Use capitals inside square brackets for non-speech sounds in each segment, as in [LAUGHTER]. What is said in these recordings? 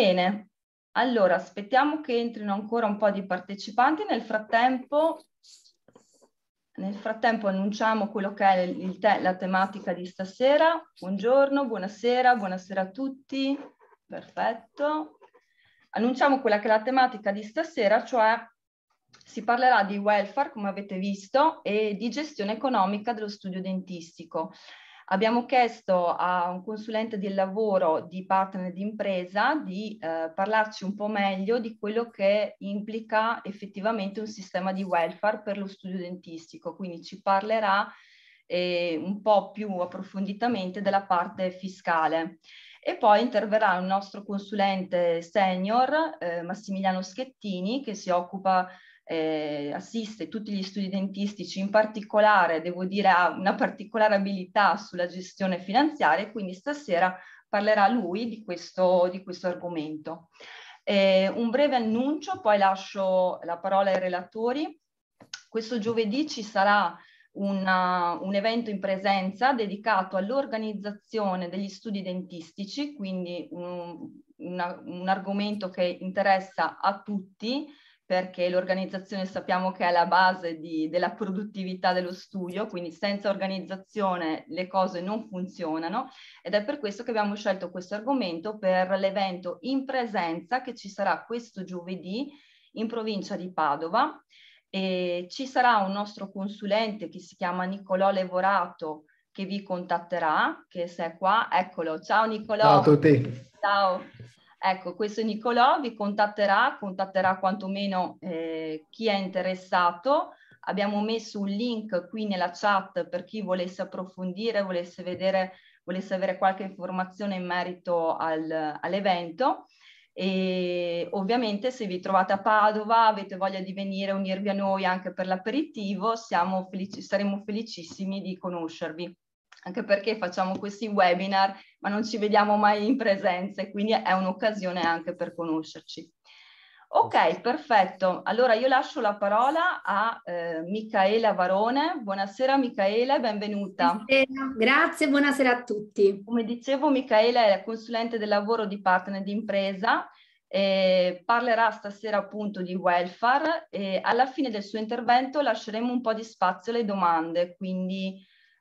bene, allora aspettiamo che entrino ancora un po' di partecipanti, nel frattempo, nel frattempo annunciamo quello che è il te la tematica di stasera. Buongiorno, buonasera, buonasera a tutti, perfetto. Annunciamo quella che è la tematica di stasera, cioè si parlerà di welfare, come avete visto, e di gestione economica dello studio dentistico. Abbiamo chiesto a un consulente del lavoro di partner d'impresa di eh, parlarci un po' meglio di quello che implica effettivamente un sistema di welfare per lo studio dentistico, quindi ci parlerà eh, un po' più approfonditamente della parte fiscale. E poi interverrà il nostro consulente senior eh, Massimiliano Schettini che si occupa eh, assiste tutti gli studi dentistici, in particolare, devo dire, ha una particolare abilità sulla gestione finanziaria quindi stasera parlerà lui di questo, di questo argomento. Eh, un breve annuncio, poi lascio la parola ai relatori. Questo giovedì ci sarà una, un evento in presenza dedicato all'organizzazione degli studi dentistici, quindi un, una, un argomento che interessa a tutti, perché l'organizzazione sappiamo che è la base di, della produttività dello studio, quindi senza organizzazione le cose non funzionano ed è per questo che abbiamo scelto questo argomento per l'evento in presenza che ci sarà questo giovedì in provincia di Padova. E ci sarà un nostro consulente che si chiama Nicolò Levorato che vi contatterà, che se è qua, eccolo. Ciao Nicolò. Ciao a tutti. Ciao. Ecco, questo Nicolò vi contatterà, contatterà quantomeno eh, chi è interessato. Abbiamo messo un link qui nella chat per chi volesse approfondire, volesse vedere, volesse avere qualche informazione in merito al, all'evento. E ovviamente se vi trovate a Padova, avete voglia di venire, unirvi a noi anche per l'aperitivo, felici, saremo felicissimi di conoscervi anche perché facciamo questi webinar ma non ci vediamo mai in presenza e quindi è un'occasione anche per conoscerci. Ok, perfetto. Allora io lascio la parola a eh, Micaela Varone. Buonasera Micaela e benvenuta. Buonasera. Grazie, buonasera a tutti. Come dicevo Micaela è consulente del lavoro di partner di impresa eh, parlerà stasera appunto di welfare e alla fine del suo intervento lasceremo un po' di spazio alle domande, quindi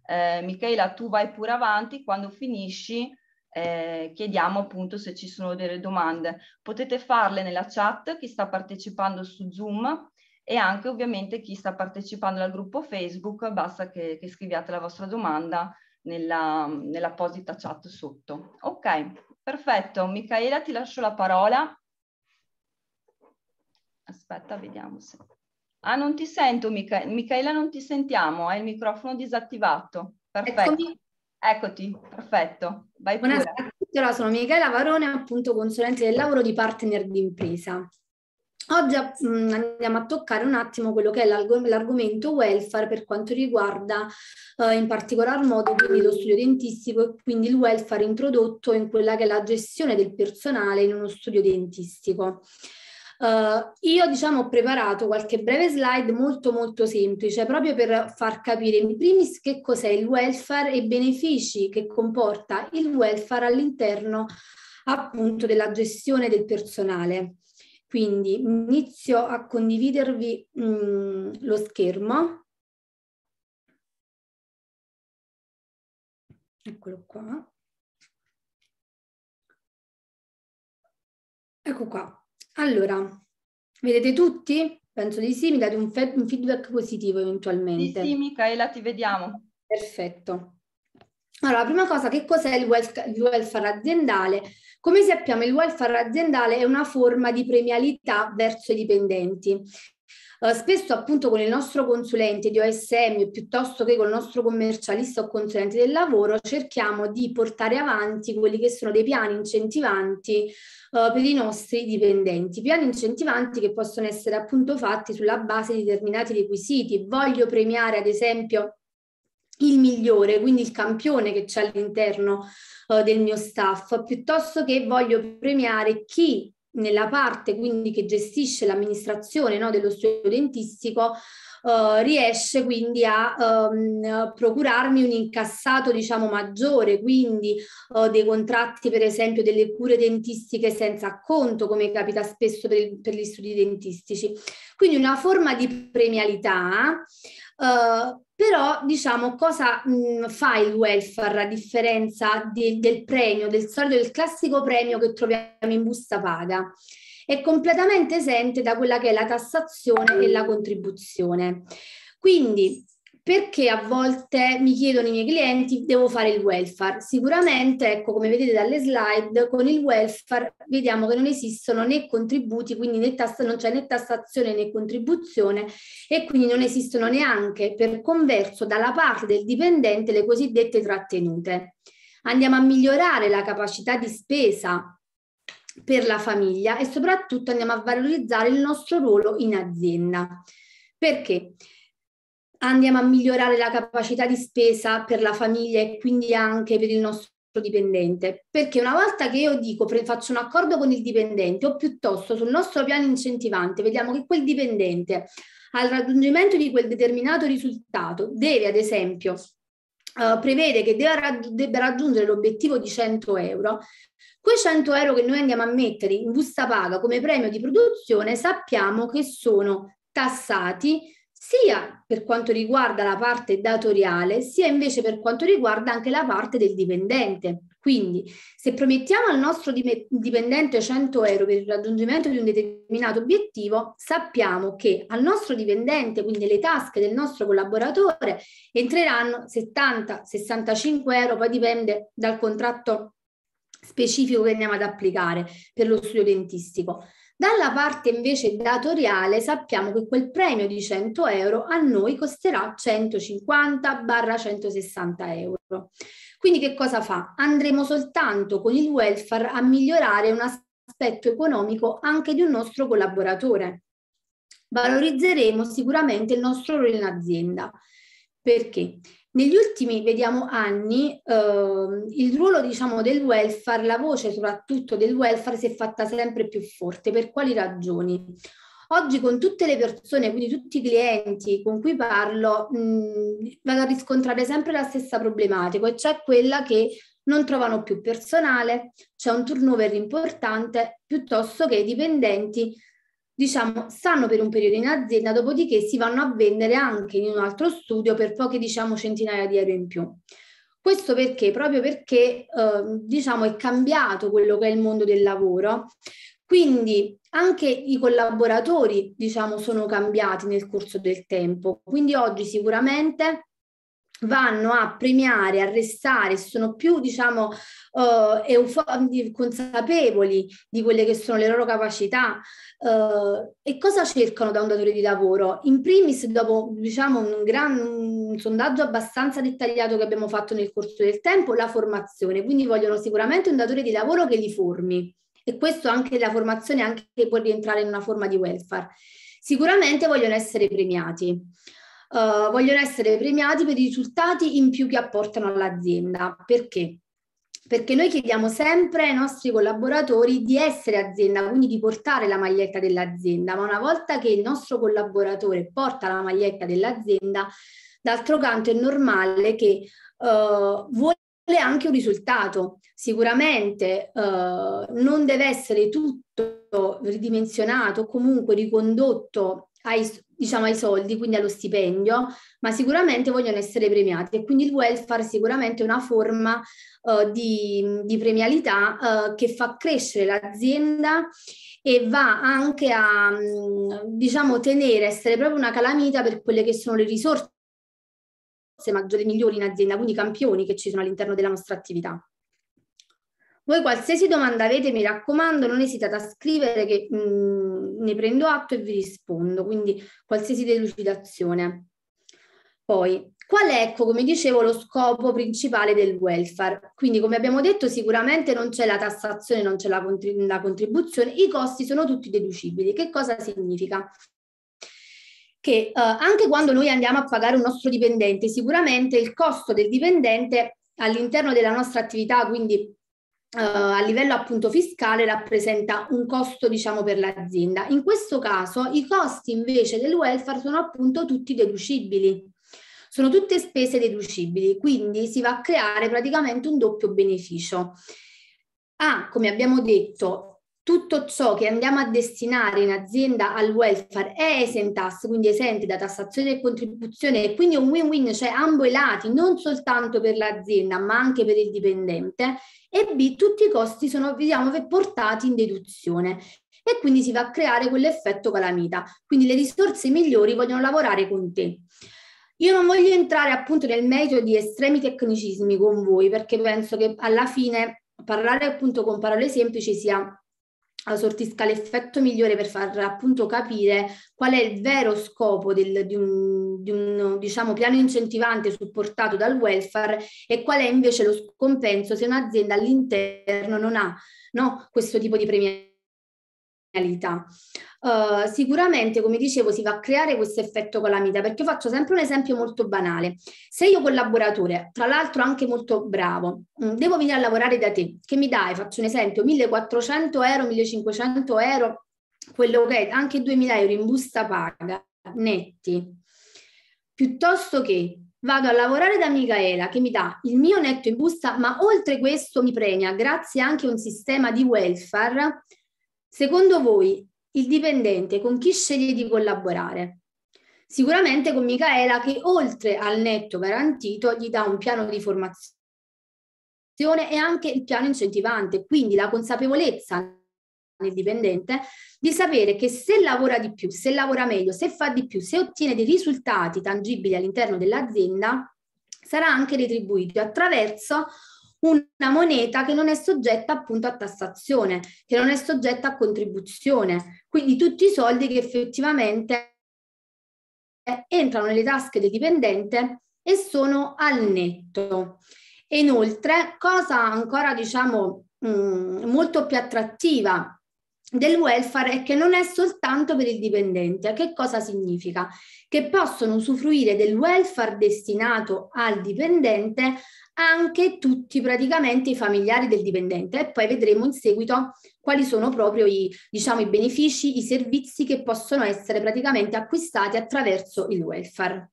eh, Michela, tu vai pure avanti, quando finisci eh, chiediamo appunto se ci sono delle domande. Potete farle nella chat, chi sta partecipando su Zoom e anche ovviamente chi sta partecipando al gruppo Facebook, basta che, che scriviate la vostra domanda nella, nell'apposita chat sotto. Ok, perfetto. Michaela, ti lascio la parola. Aspetta, vediamo se... Ah, non ti sento, Mica- Michaela, non ti sentiamo, hai il microfono disattivato. Perfetto. Eccomi. Eccoti, perfetto. Vai Buonasera pure. a tutti, allora, sono Michaela Varone, appunto consulente del lavoro di partner di impresa. Oggi mh, mm, andiamo a toccare un attimo quello che è l'argomento welfare per quanto riguarda eh, in particolar modo quindi lo studio dentistico e quindi il welfare introdotto in quella che è la gestione del personale in uno studio dentistico. Uh, io diciamo ho preparato qualche breve slide molto molto semplice proprio per far capire in primis che cos'è il welfare e i benefici che comporta il welfare all'interno appunto della gestione del personale. Quindi inizio a condividervi mh, mm, lo schermo. Eccolo qua. Ecco qua. Allora, vedete tutti? Penso di sì, mi date un, fe- un feedback positivo eventualmente. Sì, sì, Micaela, ti vediamo. Perfetto. Allora, la prima cosa, che cos'è il, welf- il welfare aziendale? Come sappiamo, il welfare aziendale è una forma di premialità verso i dipendenti eh, spesso appunto con il nostro consulente di OSM piuttosto che col nostro commercialista o consulente del lavoro cerchiamo di portare avanti quelli che sono dei piani incentivanti uh, per i nostri dipendenti. Piani incentivanti che possono essere appunto fatti sulla base di determinati requisiti. Voglio premiare ad esempio il migliore, quindi il campione che c'è all'interno uh, del mio staff, piuttosto che voglio premiare chi nella parte quindi che gestisce l'amministrazione no, dello studio dentistico eh, riesce quindi a ehm, procurarmi un incassato diciamo maggiore quindi eh, dei contratti per esempio delle cure dentistiche senza acconto come capita spesso per, per gli studi dentistici quindi una forma di premialità eh, però diciamo cosa mh, mm, fa il welfare a differenza di, del premio, del solito, del classico premio che troviamo in busta paga? È completamente esente da quella che è la tassazione e la contribuzione. Quindi perché a volte mi chiedono i miei clienti devo fare il welfare. Sicuramente, ecco, come vedete dalle slide, con il welfare vediamo che non esistono né contributi, quindi né tass- non c'è né tassazione né contribuzione e quindi non esistono neanche per converso dalla parte del dipendente le cosiddette trattenute. Andiamo a migliorare la capacità di spesa per la famiglia e soprattutto andiamo a valorizzare il nostro ruolo in azienda. Perché? andiamo a migliorare la capacità di spesa per la famiglia e quindi anche per il nostro dipendente, perché una volta che io dico faccio un accordo con il dipendente o piuttosto sul nostro piano incentivante vediamo che quel dipendente al raggiungimento di quel determinato risultato deve ad esempio eh, prevede che deve, debba raggiungere l'obiettivo di 100 euro, quei 100 euro che noi andiamo a mettere in busta paga come premio di produzione sappiamo che sono tassati sia per quanto riguarda la parte datoriale, sia invece per quanto riguarda anche la parte del dipendente. Quindi, se promettiamo al nostro dipendente 100 euro per il raggiungimento di un determinato obiettivo, sappiamo che al nostro dipendente, quindi le tasche del nostro collaboratore, entreranno 70-65 euro, poi dipende dal contratto specifico che andiamo ad applicare per lo studio dentistico. Dalla parte invece datoriale sappiamo che quel premio di 100 euro a noi costerà 150-160 euro. Quindi che cosa fa? Andremo soltanto con il welfare a migliorare un aspetto economico anche di un nostro collaboratore. Valorizzeremo sicuramente il nostro ruolo in azienda. Perché? Negli ultimi, vediamo, anni ehm, il ruolo diciamo, del welfare, la voce soprattutto del welfare si è fatta sempre più forte. Per quali ragioni? Oggi con tutte le persone, quindi tutti i clienti con cui parlo, mh, vado a riscontrare sempre la stessa problematica, e cioè quella che non trovano più personale, c'è un turnover importante, piuttosto che i dipendenti diciamo, stanno per un periodo in azienda, dopodiché si vanno a vendere anche in un altro studio per poche, diciamo, centinaia di euro in più. Questo perché? Proprio perché, eh, diciamo, è cambiato quello che è il mondo del lavoro. Quindi anche i collaboratori, diciamo, sono cambiati nel corso del tempo. Quindi oggi sicuramente vanno a premiare, a restare, sono più diciamo uh, eh, eufo- consapevoli di quelle che sono le loro capacità uh, e cosa cercano da un datore di lavoro? In primis dopo diciamo un, gran, un sondaggio abbastanza dettagliato che abbiamo fatto nel corso del tempo, la formazione, quindi vogliono sicuramente un datore di lavoro che li formi e questo anche la formazione anche può rientrare in una forma di welfare. Sicuramente vogliono essere premiati. Eh, vogliono essere premiati per i risultati in più che apportano all'azienda. Perché? Perché noi chiediamo sempre ai nostri collaboratori di essere azienda, quindi di portare la maglietta dell'azienda, ma una volta che il nostro collaboratore porta la maglietta dell'azienda, d'altro canto è normale che eh, vuole anche un risultato. Sicuramente eh, non deve essere tutto ridimensionato, comunque ricondotto ai, diciamo ai soldi, quindi allo stipendio, ma sicuramente vogliono essere premiati e quindi il welfare sicuramente è una forma uh, di, di, premialità uh, che fa crescere l'azienda e va anche a mm, diciamo tenere, essere proprio una calamita per quelle che sono le risorse maggiori migliori in azienda, quindi i campioni che ci sono all'interno della nostra attività. Voi qualsiasi domanda avete, mi raccomando, non esitate a scrivere che mh, mm, ne prendo atto e vi rispondo, quindi qualsiasi delucidazione. Poi, qual è, ecco, come dicevo, lo scopo principale del welfare? Quindi, come abbiamo detto, sicuramente non c'è la tassazione, non c'è la, contrib- la contribuzione, i costi sono tutti deducibili. Che cosa significa? Che eh, anche quando noi andiamo a pagare un nostro dipendente, sicuramente il costo del dipendente all'interno della nostra attività, quindi Uh, a livello appunto fiscale rappresenta un costo diciamo per l'azienda. In questo caso i costi invece del welfare sono appunto tutti deducibili. Sono tutte spese deducibili, quindi si va a creare praticamente un doppio beneficio. Ha, ah, come abbiamo detto, tutto ciò che andiamo a destinare in azienda al welfare è esentasse, quindi esente da tassazione e contribuzione, e quindi è un win-win, cioè ambo i lati, non soltanto per l'azienda, ma anche per il dipendente. E B, tutti i costi sono, diciamo, portati in deduzione. E quindi si va a creare quell'effetto calamita. Quindi le risorse migliori vogliono lavorare con te. Io non voglio entrare appunto nel merito di estremi tecnicismi con voi, perché penso che alla fine parlare appunto con parole semplici sia sortisca l'effetto migliore per far appunto capire qual è il vero scopo del, di un, di un diciamo, piano incentivante supportato dal welfare e qual è invece lo scompenso se un'azienda all'interno non ha no, questo tipo di premiazione Uh, sicuramente, come dicevo, si va a creare questo effetto calamita perché io faccio sempre un esempio molto banale. Se io collaboratore, tra l'altro anche molto bravo, mm, devo venire a lavorare da te, che mi dai, faccio un esempio, 1400 euro, 1500 euro, quello che è, anche 2000 euro in busta paga, netti, piuttosto che vado a lavorare da Micaela che mi dà il mio netto in busta, ma oltre questo mi premia grazie anche a un sistema di welfare Secondo voi, il dipendente con chi sceglie di collaborare? Sicuramente con Micaela che oltre al netto garantito gli dà un piano di formazione e anche il piano incentivante, quindi la consapevolezza nel dipendente di sapere che se lavora di più, se lavora meglio, se fa di più, se ottiene dei risultati tangibili all'interno dell'azienda, sarà anche retribuito attraverso una moneta che non è soggetta appunto a tassazione, che non è soggetta a contribuzione, quindi tutti i soldi che effettivamente entrano nelle tasche del dipendente e sono al netto. E inoltre, cosa ancora diciamo mh, mm, molto più attrattiva del welfare è che non è soltanto per il dipendente. Che cosa significa? Che possono usufruire del welfare destinato al dipendente anche tutti praticamente i familiari del dipendente e poi vedremo in seguito quali sono proprio i, diciamo, i benefici, i servizi che possono essere praticamente acquistati attraverso il welfare.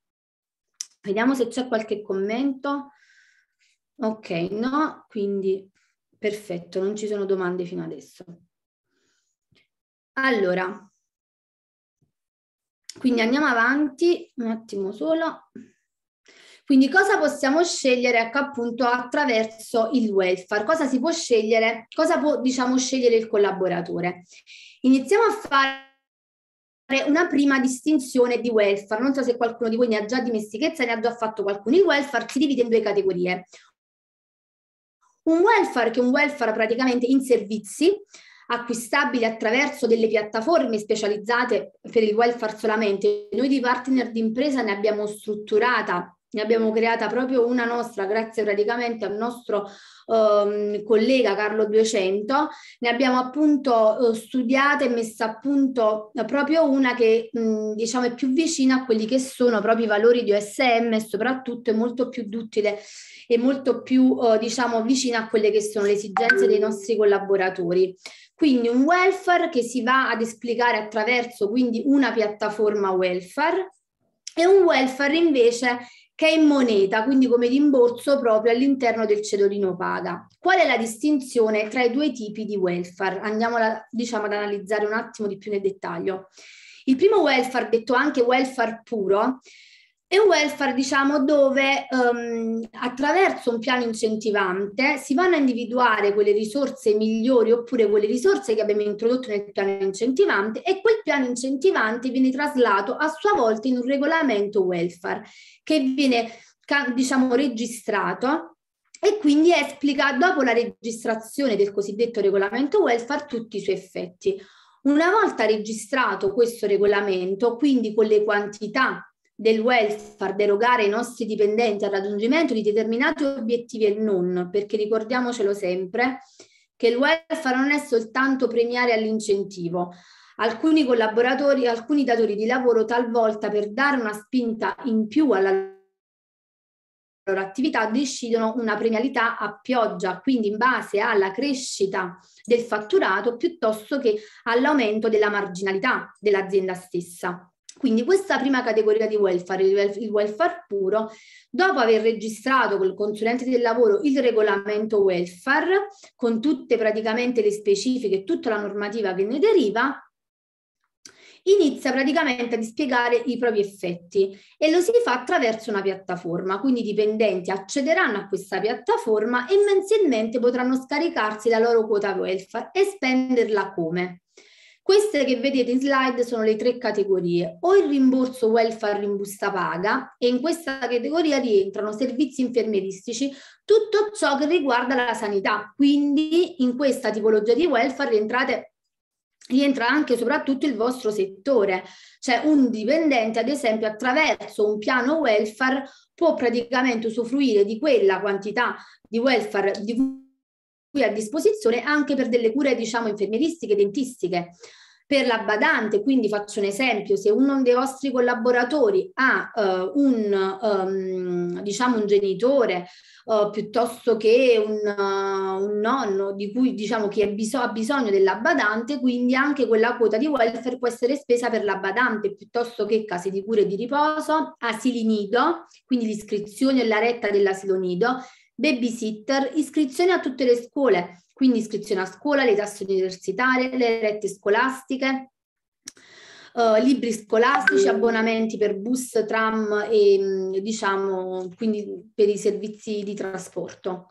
Vediamo se c'è qualche commento. Ok, no, quindi perfetto, non ci sono domande fino adesso. Allora, quindi andiamo avanti un attimo solo. Quindi cosa possiamo scegliere ecco, appunto attraverso il welfare? Cosa si può scegliere? Cosa può diciamo scegliere il collaboratore? Iniziamo a fare una prima distinzione di welfare. Non so se qualcuno di voi ne ha già dimestichezza, ne ha già fatto qualcuno. Il welfare si divide in due categorie. Un welfare che è un welfare praticamente in servizi, acquistabili attraverso delle piattaforme specializzate per il welfare solamente. Noi di partner d'impresa ne abbiamo strutturata ne abbiamo creata proprio una nostra grazie praticamente al nostro ehm, collega Carlo 200, ne abbiamo appunto eh, studiata e messa a punto eh, proprio una che mh, diciamo è più vicina a quelli che sono proprio i valori di OSM e soprattutto è molto più duttile e molto più eh, diciamo vicina a quelle che sono le esigenze dei nostri collaboratori. Quindi un welfare che si va ad esplicare attraverso quindi una piattaforma welfare e un welfare invece che è in moneta, quindi come rimborso proprio all'interno del cedolino paga. Qual è la distinzione tra i due tipi di welfare? Andiamo diciamo, ad analizzare un attimo di più nel dettaglio. Il primo welfare, detto anche welfare puro, è un welfare, diciamo, dove um, attraverso un piano incentivante si vanno a individuare quelle risorse migliori oppure quelle risorse che abbiamo introdotto nel piano incentivante e quel piano incentivante viene traslato a sua volta in un regolamento welfare che viene, diciamo, registrato e quindi esplica dopo la registrazione del cosiddetto regolamento welfare tutti i suoi effetti. Una volta registrato questo regolamento, quindi con le quantità del welfare derogare i nostri dipendenti al raggiungimento di determinati obiettivi e non, perché ricordiamocelo sempre che il welfare non è soltanto premiare all'incentivo. Alcuni collaboratori, alcuni datori di lavoro talvolta per dare una spinta in più alla loro attività decidono una premialità a pioggia, quindi in base alla crescita del fatturato piuttosto che all'aumento della marginalità dell'azienda stessa. Quindi questa prima categoria di welfare, il welfare puro, dopo aver registrato col consulente del lavoro il regolamento welfare, con tutte praticamente le specifiche e tutta la normativa che ne deriva, inizia praticamente a dispiegare i propri effetti e lo si fa attraverso una piattaforma, quindi i dipendenti accederanno a questa piattaforma e mensilmente potranno scaricarsi la loro quota welfare e spenderla come. Queste che vedete in slide sono le tre categorie, o il rimborso welfare in busta paga e in questa categoria rientrano servizi infermieristici, tutto ciò che riguarda la sanità, quindi in questa tipologia di welfare rientrate rientra anche e soprattutto il vostro settore, cioè un dipendente ad esempio attraverso un piano welfare può praticamente usufruire di quella quantità di welfare di qui a disposizione anche per delle cure, diciamo, infermieristiche, dentistiche. Per la badante, quindi faccio un esempio, se uno dei vostri collaboratori ha uh, un, um, diciamo un genitore uh, piuttosto che un, uh, un, nonno di cui diciamo che biso- ha bisogno della badante, quindi anche quella quota di welfare può essere spesa per la badante piuttosto che case di cure di riposo, asili nido, quindi l'iscrizione e la retta dell'asilo nido, babysitter, iscrizione a tutte le scuole, quindi iscrizione a scuola, le tasse universitarie, le rette scolastiche, Uh, libri scolastici, abbonamenti per bus, tram e mm, diciamo quindi per i servizi di trasporto.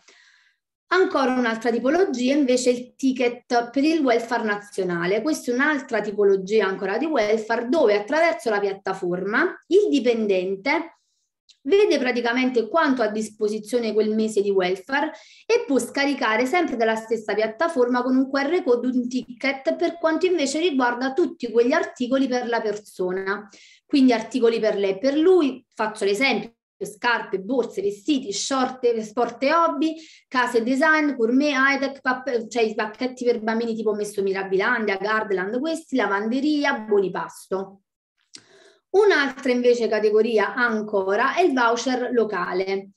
Ancora un'altra tipologia invece è il ticket per il welfare nazionale. Questa è un'altra tipologia ancora di welfare dove attraverso la piattaforma il dipendente vede praticamente quanto ha a disposizione quel mese di welfare e può scaricare sempre dalla stessa piattaforma con un QR code un ticket per quanto invece riguarda tutti quegli articoli per la persona. Quindi articoli per lei e per lui, faccio l'esempio, scarpe, borse, vestiti, short, sport e hobby, case design, gourmet, high-tech, pap- cioè i pacchetti per bambini tipo Messo Mirabilandia, Gardeland, questi, lavanderia, buoni pasto. Un'altra invece categoria ancora è il voucher locale.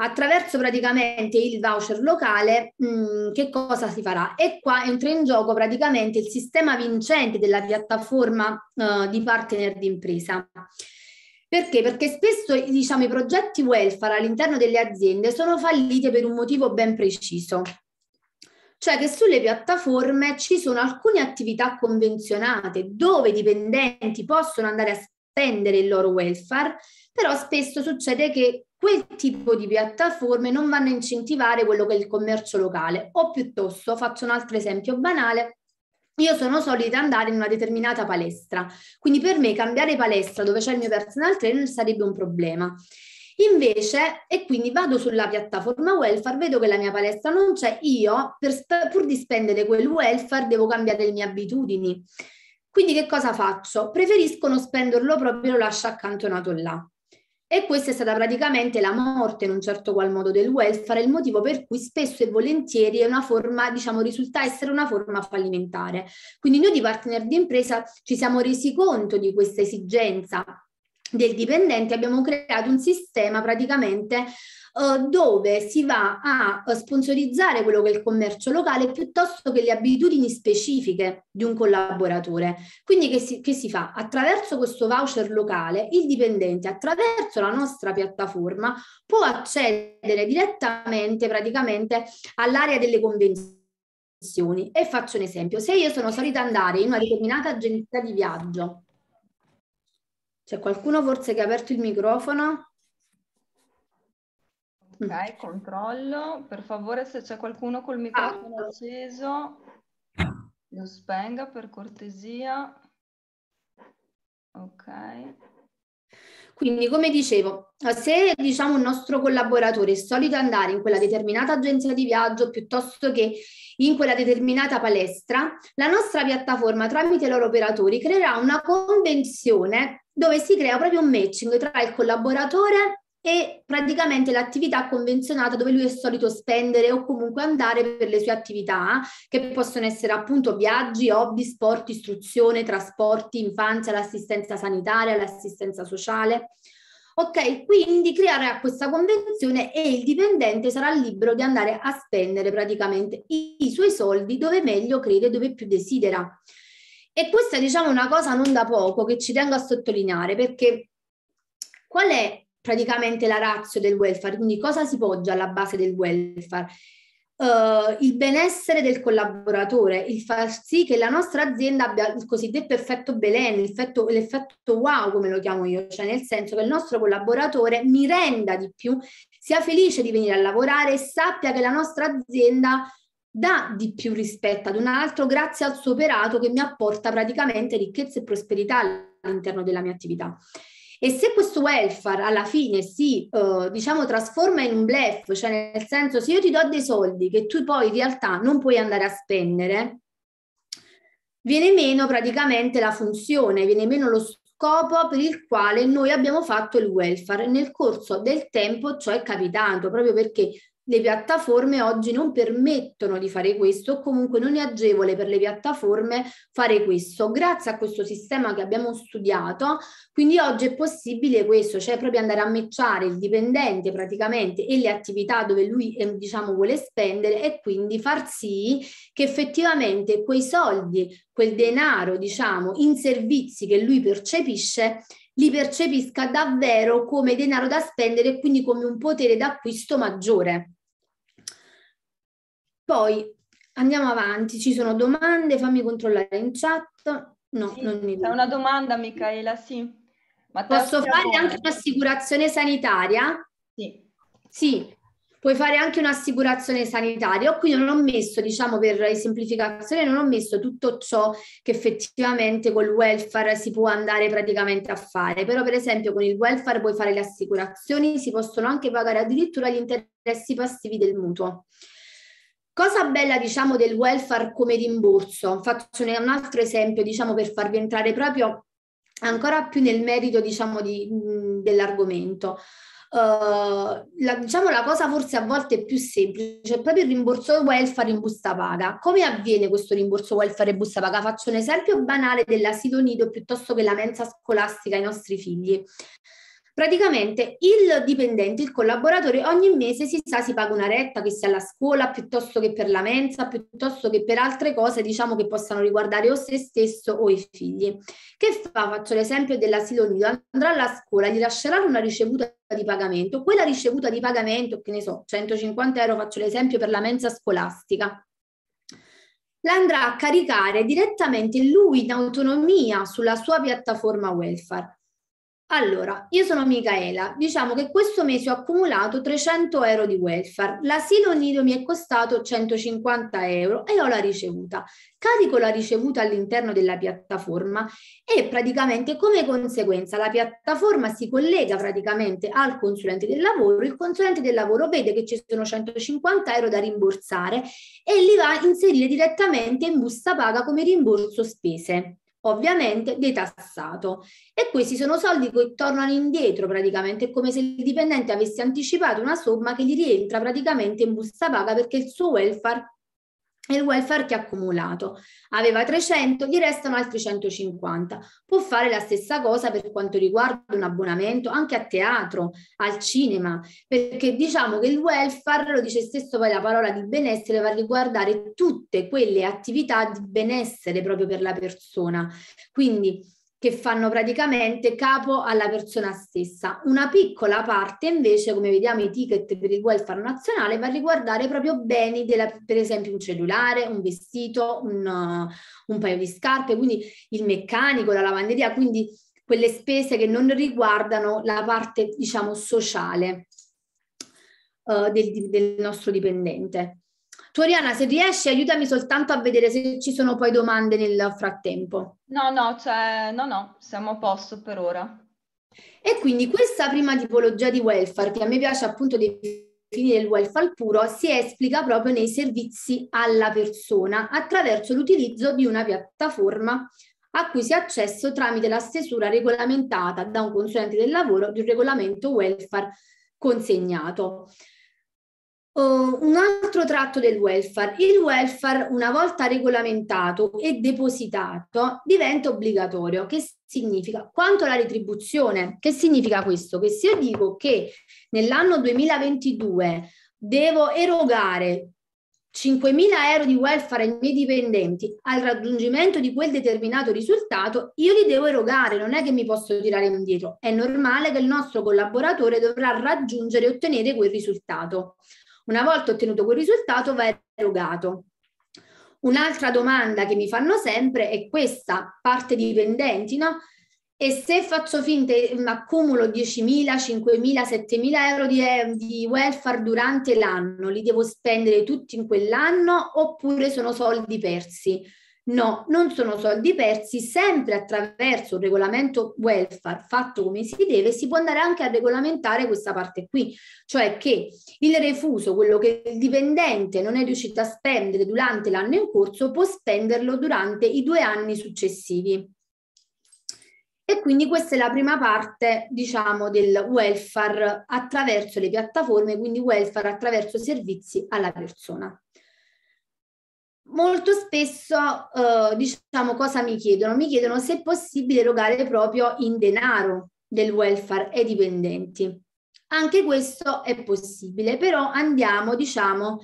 Attraverso praticamente il voucher locale, mh, mm, che cosa si farà? E qua entra in gioco praticamente il sistema vincente della piattaforma uh, di partner d'impresa. Perché? Perché spesso diciamo, i progetti welfare all'interno delle aziende sono falliti per un motivo ben preciso. Cioè che sulle piattaforme ci sono alcune attività convenzionate dove i dipendenti possono andare a spendere il loro welfare, però spesso succede che quel tipo di piattaforme non vanno a incentivare quello che è il commercio locale o piuttosto, faccio un altro esempio banale, io sono solita andare in una determinata palestra, quindi per me cambiare palestra dove c'è il mio personal trainer sarebbe un problema. Invece, e quindi vado sulla piattaforma welfare, vedo che la mia palestra non c'è, io per, pur di spendere quel welfare devo cambiare le mie abitudini. Quindi che cosa faccio? Preferiscono spenderlo proprio e lo lascio accantonato là. E questa è stata praticamente la morte in un certo qual modo del welfare, il motivo per cui spesso e volentieri è una forma, diciamo, risulta essere una forma fallimentare. Quindi noi di partner di impresa ci siamo resi conto di questa esigenza del dipendente abbiamo creato un sistema praticamente eh, dove si va a eh, sponsorizzare quello che è il commercio locale piuttosto che le abitudini specifiche di un collaboratore. Quindi che si, che si fa? Attraverso questo voucher locale, il dipendente attraverso la nostra piattaforma può accedere direttamente praticamente all'area delle convenzioni e faccio un esempio, se io sono solita andare in una determinata agenzia di viaggio, c'è qualcuno forse che ha aperto il microfono? Ok, controllo. Per favore, se c'è qualcuno col microfono ah. acceso, lo spenga per cortesia. Ok. Quindi, come dicevo, se diciamo un nostro collaboratore è solito andare in quella determinata agenzia di viaggio piuttosto che in quella determinata palestra, la nostra piattaforma tramite i loro operatori creerà una convenzione dove si crea proprio un matching tra il collaboratore e praticamente l'attività convenzionata dove lui è solito spendere o comunque andare per le sue attività, che possono essere appunto viaggi, hobby, sport, istruzione, trasporti, infanzia, l'assistenza sanitaria, l'assistenza sociale. Ok, quindi creare questa convenzione e il dipendente sarà libero di andare a spendere praticamente i suoi soldi dove meglio crede, dove più desidera. E questa diciamo, è diciamo una cosa non da poco che ci tengo a sottolineare perché qual è praticamente la razza del welfare, quindi cosa si poggia alla base del welfare? Uh, il benessere del collaboratore, il far sì che la nostra azienda abbia il cosiddetto effetto Belen, l'effetto, l'effetto wow come lo chiamo io, cioè nel senso che il nostro collaboratore mi renda di più, sia felice di venire a lavorare e sappia che la nostra azienda dà di più rispetto ad un altro grazie al suo operato che mi apporta praticamente ricchezza e prosperità all'interno della mia attività. E se questo welfare alla fine si, eh, diciamo, trasforma in un blef, cioè nel senso se io ti do dei soldi che tu poi in realtà non puoi andare a spendere, viene meno praticamente la funzione, viene meno lo scopo per il quale noi abbiamo fatto il welfare. Nel corso del tempo ciò è capitato, proprio perché le piattaforme oggi non permettono di fare questo o comunque non è agevole per le piattaforme fare questo. Grazie a questo sistema che abbiamo studiato, quindi oggi è possibile questo, cioè proprio andare a matchare il dipendente praticamente e le attività dove lui eh, diciamo vuole spendere e quindi far sì che effettivamente quei soldi, quel denaro diciamo in servizi che lui percepisce li percepisca davvero come denaro da spendere e quindi come un potere d'acquisto maggiore. Poi andiamo avanti, ci sono domande, fammi controllare in chat. No, sì, non mi C'è una domanda, Michaela, sì. Matteo Posso fare anche un'assicurazione sanitaria? Sì. Sì, puoi fare anche un'assicurazione sanitaria. qui non ho messo, diciamo, per semplificazione, non ho messo tutto ciò che effettivamente col welfare si può andare praticamente a fare. Però, per esempio, con il welfare puoi fare le assicurazioni, si possono anche pagare addirittura gli interessi passivi del mutuo. Cosa bella, diciamo, del welfare come rimborso? Faccio un altro esempio, diciamo, per farvi entrare proprio ancora più nel merito, diciamo, di, dell'argomento. Uh, la, diciamo la cosa forse a volte più semplice è proprio il rimborso welfare in busta paga. Come avviene questo rimborso welfare in busta paga? Faccio un esempio banale dell'asilo nido piuttosto che la mensa scolastica ai nostri figli. Praticamente il dipendente, il collaboratore, ogni mese si sa, si paga una retta che sia alla scuola, piuttosto che per la mensa, piuttosto che per altre cose, diciamo che possano riguardare o se stesso o i figli. Che fa? Faccio l'esempio dell'asilo nido, andrà alla scuola, gli lascerà una ricevuta di pagamento, quella ricevuta di pagamento, che ne so, 150 euro, faccio l'esempio per la mensa scolastica, la andrà a caricare direttamente lui in autonomia sulla sua piattaforma welfare. Allora, io sono Micaela, diciamo che questo mese ho accumulato 300 euro di welfare, l'asilo nido mi è costato 150 euro e ho la ricevuta. Carico la ricevuta all'interno della piattaforma e praticamente come conseguenza la piattaforma si collega praticamente al consulente del lavoro, il consulente del lavoro vede che ci sono 150 euro da rimborsare e li va a inserire direttamente in busta paga come rimborso spese ovviamente detassato. E questi sono soldi che tornano indietro praticamente, è come se il dipendente avesse anticipato una somma che gli rientra praticamente in busta paga perché il suo welfare e il welfare che ha accumulato. Aveva 300, gli restano altri 150. Può fare la stessa cosa per quanto riguarda un abbonamento anche a teatro, al cinema, perché diciamo che il welfare, lo dice stesso poi la parola di benessere, va a riguardare tutte quelle attività di benessere proprio per la persona. Quindi che fanno praticamente capo alla persona stessa. Una piccola parte invece, come vediamo i ticket per il welfare nazionale, va a riguardare proprio beni, della, per esempio un cellulare, un vestito, un, uh, un, paio di scarpe, quindi il meccanico, la lavanderia, quindi quelle spese che non riguardano la parte, diciamo, sociale uh, del, del nostro dipendente. Tu Ariana, se riesci, aiutami soltanto a vedere se ci sono poi domande nel frattempo. No, no, cioè, no, no, siamo a posto per ora. E quindi questa prima tipologia di welfare, che a me piace appunto definire il welfare puro, si esplica proprio nei servizi alla persona attraverso l'utilizzo di una piattaforma a cui si ha accesso tramite la stesura regolamentata da un consulente del lavoro di un regolamento welfare consegnato. Uh, un altro tratto del welfare. Il welfare, una volta regolamentato e depositato, diventa obbligatorio. Che significa? Quanto la retribuzione? Che significa questo? Che se io dico che nell'anno 2022 devo erogare 5.000 euro di welfare ai miei dipendenti al raggiungimento di quel determinato risultato, io li devo erogare, non è che mi posso tirare indietro. È normale che il nostro collaboratore dovrà raggiungere e ottenere quel risultato. Una volta ottenuto quel risultato va erogato. Un'altra domanda che mi fanno sempre è questa, parte dipendenti, no? E se faccio finta, accumulo 10.000, 5.000, 7.000 euro di, eh, di welfare durante l'anno, li devo spendere tutti in quell'anno oppure sono soldi persi? No, non sono soldi persi, sempre attraverso un regolamento welfare fatto come si deve, si può andare anche a regolamentare questa parte qui, cioè che il refuso, quello che il dipendente non è riuscito a spendere durante l'anno in corso, può spenderlo durante i due anni successivi. E quindi questa è la prima parte, diciamo, del welfare attraverso le piattaforme, quindi welfare attraverso servizi alla persona molto spesso, eh, diciamo, cosa mi chiedono? Mi chiedono se è possibile erogare proprio in denaro del welfare ai dipendenti. Anche questo è possibile, però andiamo, diciamo,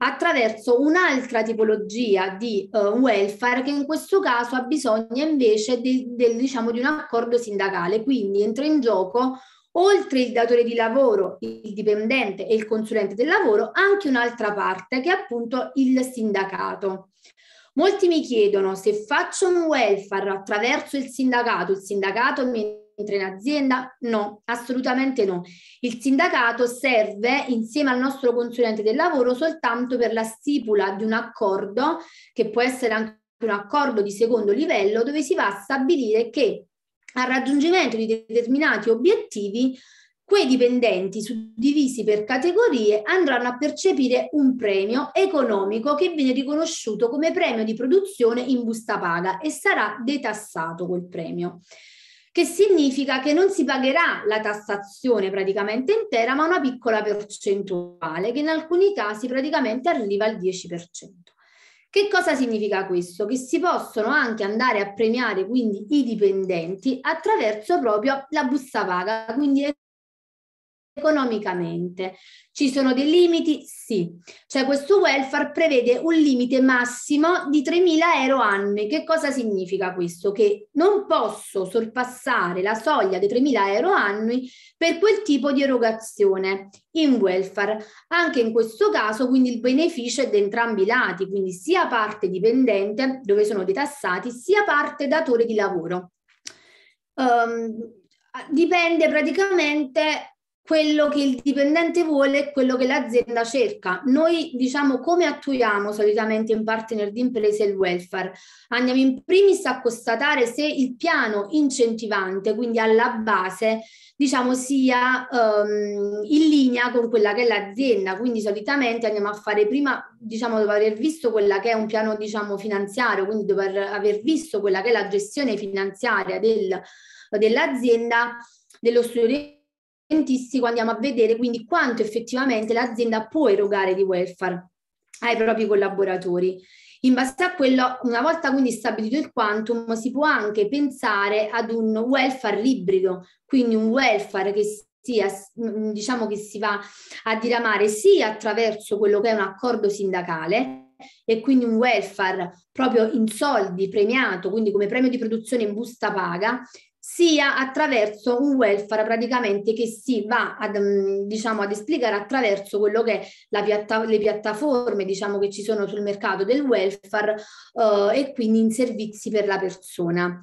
attraverso un'altra tipologia di uh, welfare che in questo caso ha bisogno invece di, del, diciamo, di un accordo sindacale. Quindi entra in gioco oltre il datore di lavoro, il dipendente e il consulente del lavoro, anche un'altra parte che è appunto il sindacato. Molti mi chiedono se faccio un welfare attraverso il sindacato, il sindacato mi entra in azienda? No, assolutamente no. Il sindacato serve insieme al nostro consulente del lavoro soltanto per la stipula di un accordo che può essere anche un accordo di secondo livello dove si va a stabilire che al raggiungimento di determinati obiettivi, quei dipendenti suddivisi per categorie andranno a percepire un premio economico che viene riconosciuto come premio di produzione in busta paga e sarà detassato quel premio che significa che non si pagherà la tassazione praticamente intera, ma una piccola percentuale, che in alcuni casi praticamente arriva al che cosa significa questo? Che si possono anche andare a premiare quindi i dipendenti attraverso proprio la busta paga, quindi economicamente. Ci sono dei limiti? Sì. Cioè questo welfare prevede un limite massimo di 3.000 euro annui. Che cosa significa questo? Che non posso sorpassare la soglia dei 3.000 euro annui per quel tipo di erogazione in welfare. Anche in questo caso quindi il beneficio è da entrambi i lati, quindi sia parte dipendente dove sono detassati, sia parte datore di lavoro. Um, dipende praticamente quello che il dipendente vuole e quello che l'azienda cerca. Noi diciamo come attuiamo solitamente in partner di imprese il welfare. Andiamo in primis a constatare se il piano incentivante, quindi alla base, diciamo sia um, in linea con quella che è l'azienda, quindi solitamente andiamo a fare prima, diciamo dopo aver visto quella che è un piano diciamo finanziario, quindi dopo aver visto quella che è la gestione finanziaria del, dell'azienda, dello studio dentistico andiamo a vedere quindi quanto effettivamente l'azienda può erogare di welfare ai propri collaboratori. In base a quello, una volta quindi stabilito il quantum, si può anche pensare ad un welfare ibrido, quindi un welfare che sia, mm, diciamo che si va a diramare sia attraverso quello che è un accordo sindacale, e quindi un welfare proprio in soldi premiato, quindi come premio di produzione in busta paga, sia attraverso un welfare praticamente che si va ad, mm, diciamo, ad esplicare attraverso quello che è la piatta, le piattaforme diciamo, che ci sono sul mercato del welfare eh, e quindi in servizi per la persona.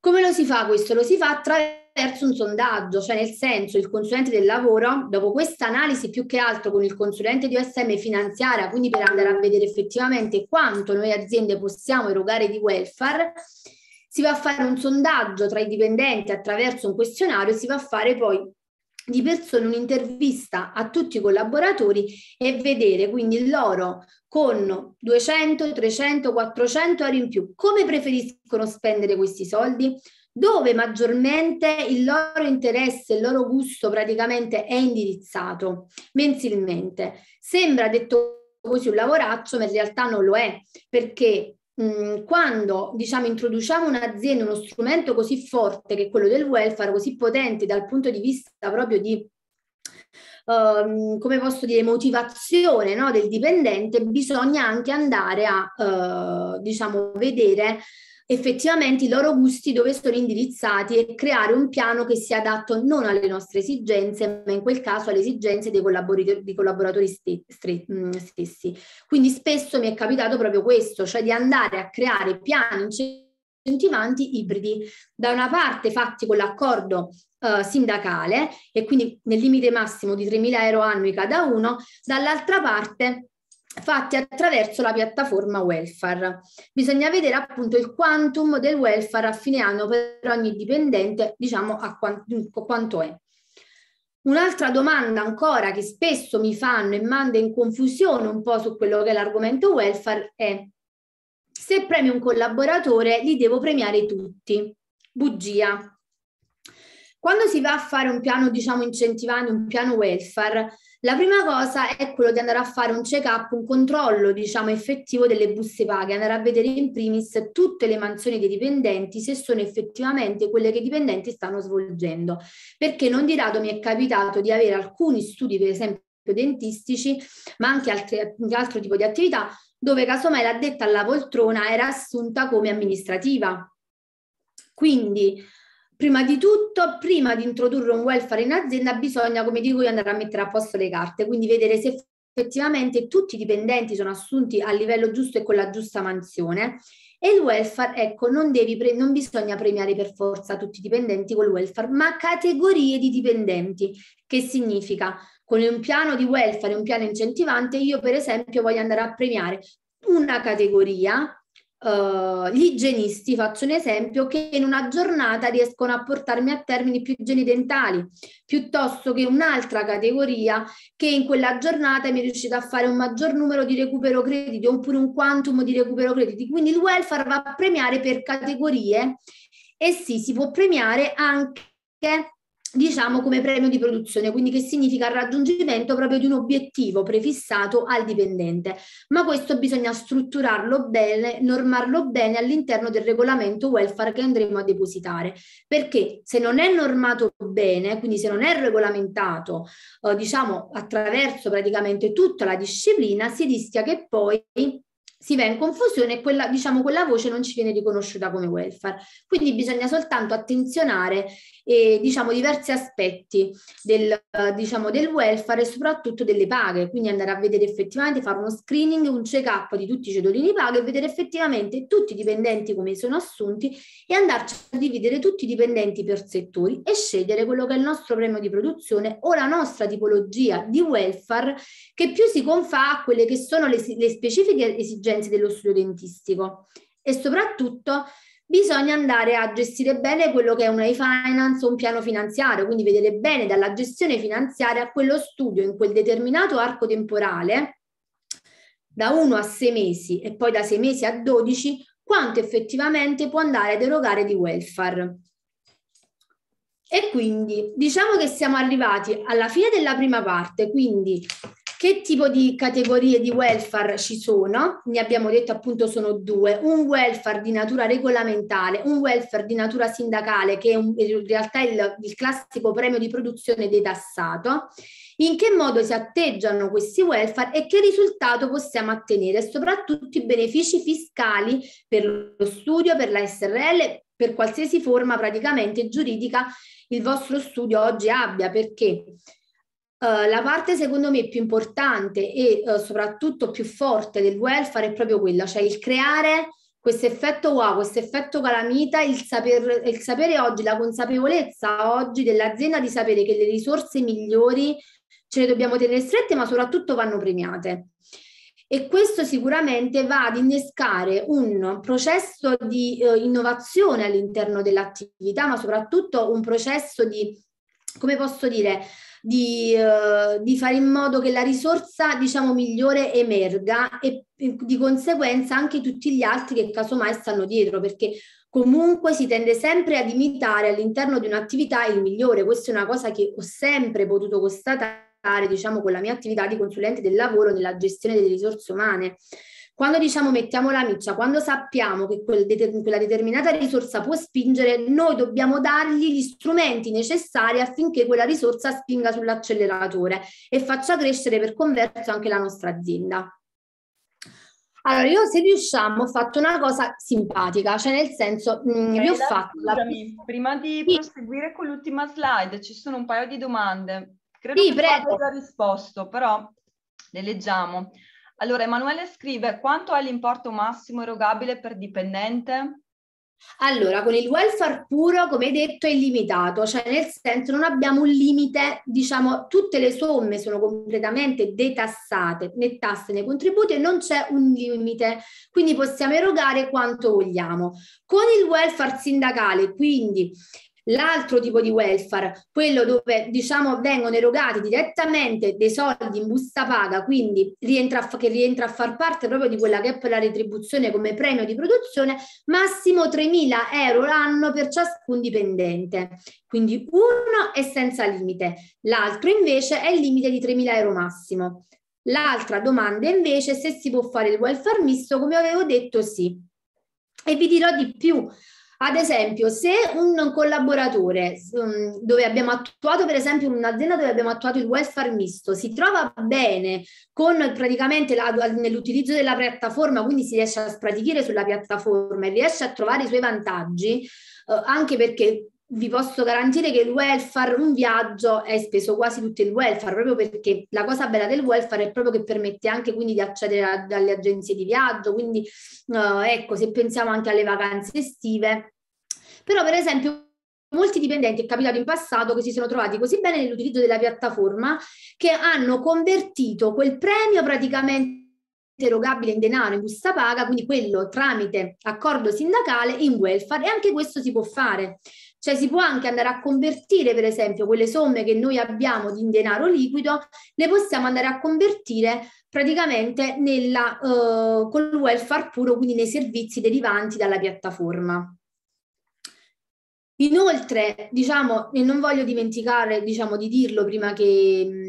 Come lo si fa questo? Lo si fa attraverso un sondaggio, cioè nel senso il consulente del lavoro, dopo questa analisi più che altro con il consulente di OSM finanziaria, quindi per andare a vedere effettivamente quanto noi aziende possiamo erogare di welfare, si va a fare un sondaggio tra i dipendenti attraverso un questionario, si va a fare poi di persone un'intervista a tutti i collaboratori e vedere quindi loro con 200, 300, 400 euro in più come preferiscono spendere questi soldi, dove maggiormente il loro interesse, il loro gusto praticamente è indirizzato mensilmente. Sembra detto così un lavoraccio, ma in realtà non lo è, perché Mhmm, quando diciamo, introduciamo un'azienda, uno strumento così forte che è quello del welfare, così potente dal punto di vista proprio di Um, come posso dire, motivazione no, del dipendente, bisogna anche andare a, uh, diciamo, vedere effettivamente i loro gusti dove sono indirizzati e creare un piano che sia adatto non alle nostre esigenze, ma in quel caso alle esigenze dei collaboratori, dei collaboratori mm, stessi. Quindi spesso mi è capitato proprio questo, cioè di andare a creare piani incentivanti ibridi, da una parte fatti con l'accordo eh, sindacale e quindi nel limite massimo di 3.000 euro annui cada uno, dall'altra parte fatti attraverso la piattaforma welfare. Bisogna vedere appunto il quantum del welfare a fine anno per ogni dipendente, diciamo a quanto è. Un'altra domanda ancora che spesso mi fanno e manda in confusione un po' su quello che è l'argomento welfare è se premio un collaboratore li devo premiare tutti. Bugia. Quando si va a fare un piano, diciamo, incentivando un piano welfare, la prima cosa è quello di andare a fare un check-up, un controllo diciamo effettivo delle buste paghe, andare a vedere in primis tutte le mansioni dei dipendenti se sono effettivamente quelle che i dipendenti stanno svolgendo, perché non di rado mi è capitato di avere alcuni studi, per esempio dentistici, ma anche altri, altro tipo di attività, dove casomai l'addetta alla poltrona era assunta come amministrativa. Quindi Prima di tutto, prima di introdurre un welfare in azienda, bisogna, come dico io, andare a mettere a posto le carte, quindi vedere se effettivamente tutti i dipendenti sono assunti a livello giusto e con la giusta mansione. E il welfare, ecco, non, pre- non bisogna premiare per forza tutti i dipendenti col welfare, ma categorie di dipendenti, che significa con un piano di welfare, un piano incentivante, io per esempio voglio andare a premiare una categoria Uh, gli igienisti, faccio un esempio, che in una giornata riescono a portarmi a termine più igieni dentali, piuttosto che un'altra categoria che in quella giornata mi è riuscita a fare un maggior numero di recupero crediti oppure un quantum di recupero crediti. Quindi il welfare va a premiare per categorie e sì, si può premiare anche diciamo come premio di produzione, quindi che significa il raggiungimento proprio di un obiettivo prefissato al dipendente, ma questo bisogna strutturarlo bene, normarlo bene all'interno del regolamento welfare che andremo a depositare, perché se non è normato bene, quindi se non è regolamentato, eh, diciamo attraverso praticamente tutta la disciplina, si rischia che poi si va in confusione e quella, diciamo, quella voce non ci viene riconosciuta come welfare. Quindi bisogna soltanto attenzionare eh, diciamo, diversi aspetti del, eh, diciamo, del, welfare e soprattutto delle paghe, quindi andare a vedere effettivamente, fare uno screening, un check-up di tutti i cedolini paghe e vedere effettivamente tutti i dipendenti come sono assunti e andarci a dividere tutti i dipendenti per settori e scegliere quello che è il nostro premio di produzione o la nostra tipologia di welfare che più si confà a quelle che sono le, le specifiche esigenze esigenze dello studio dentistico e soprattutto bisogna andare a gestire bene quello che è un e-finance o un piano finanziario, quindi vedere bene dalla gestione finanziaria a quello studio in quel determinato arco temporale, da 1 a 6 mesi e poi da 6 mesi a 12, quanto effettivamente può andare ad erogare di welfare. E quindi diciamo che siamo arrivati alla fine della prima parte, quindi che tipo di categorie di welfare ci sono? Ne abbiamo detto appunto sono due, un welfare di natura regolamentare, un welfare di natura sindacale che è un, in realtà il, il classico premio di produzione detassato in che modo si atteggiano questi welfare e che risultato possiamo ottenere soprattutto i benefici fiscali per lo studio, per la SRL, per qualsiasi forma praticamente giuridica il vostro studio oggi abbia, perché Uh, la parte secondo me più importante e uh, soprattutto più forte del welfare è proprio quella, cioè il creare questo effetto wow, questo effetto calamita, il, saper, il sapere oggi, la consapevolezza oggi dell'azienda di sapere che le risorse migliori ce le dobbiamo tenere strette, ma soprattutto vanno premiate. E questo sicuramente va ad innescare un processo di eh, innovazione all'interno dell'attività, ma soprattutto un processo di, come posso dire, di, eh, di fare in modo che la risorsa diciamo, migliore emerga e, e di conseguenza anche tutti gli altri che casomai stanno dietro, perché comunque si tende sempre ad imitare all'interno di un'attività il migliore. Questa è una cosa che ho sempre potuto constatare diciamo, con la mia attività di consulente del lavoro nella gestione delle risorse umane quando diciamo mettiamo la miccia, quando sappiamo che quel deter- quella determinata risorsa può spingere, noi dobbiamo dargli gli strumenti necessari affinché quella risorsa spinga sull'acceleratore e faccia crescere per converso anche la nostra azienda. Allora, io se riusciamo ho fatto una cosa simpatica, cioè nel senso, mh, mm, vi ho fatto... la... prima di sì. proseguire con l'ultima slide, ci sono un paio di domande. Credo sì, che prego. abbia risposto, però le leggiamo. Allora, Emanuele scrive quanto è l'importo massimo erogabile per dipendente? Allora, con il welfare puro, come detto, è illimitato, cioè nel senso non abbiamo un limite, diciamo, tutte le somme sono completamente detassate né tasse né contributi e non c'è un limite, quindi possiamo erogare quanto vogliamo. Con il welfare sindacale, quindi l'altro tipo di welfare, quello dove diciamo vengono erogati direttamente dei soldi in busta paga, quindi rientra, che rientra a far parte proprio di quella che è per la retribuzione come premio di produzione, massimo 3.000 euro l'anno per ciascun dipendente. Quindi uno è senza limite, l'altro invece è il limite di 3.000 euro massimo. L'altra domanda invece se si può fare il welfare misto, come avevo detto sì. E vi dirò di più, ad esempio, se un collaboratore mm, dove abbiamo attuato, per esempio, in un'azienda dove abbiamo attuato il welfare misto, si trova bene con praticamente la, nell'utilizzo della piattaforma, quindi si riesce a spratichire sulla piattaforma e riesce a trovare i suoi vantaggi, eh, anche perché vi posso garantire che il welfare, un viaggio è speso quasi tutto il welfare, proprio perché la cosa bella del welfare è proprio che permette anche quindi di accedere alle agenzie di viaggio, quindi uh, ecco, se pensiamo anche alle vacanze estive, però per esempio molti dipendenti, è capitato in passato, che si sono trovati così bene nell'utilizzo della piattaforma che hanno convertito quel premio praticamente erogabile in denaro in busta paga, quindi quello tramite accordo sindacale in welfare e anche questo si può fare. Cioè si può anche andare a convertire, per esempio, quelle somme che noi abbiamo in denaro liquido, le possiamo andare a convertire praticamente nella, eh, con il welfare puro, quindi nei servizi derivanti dalla piattaforma. Inoltre, diciamo, e non voglio dimenticare diciamo, di dirlo prima che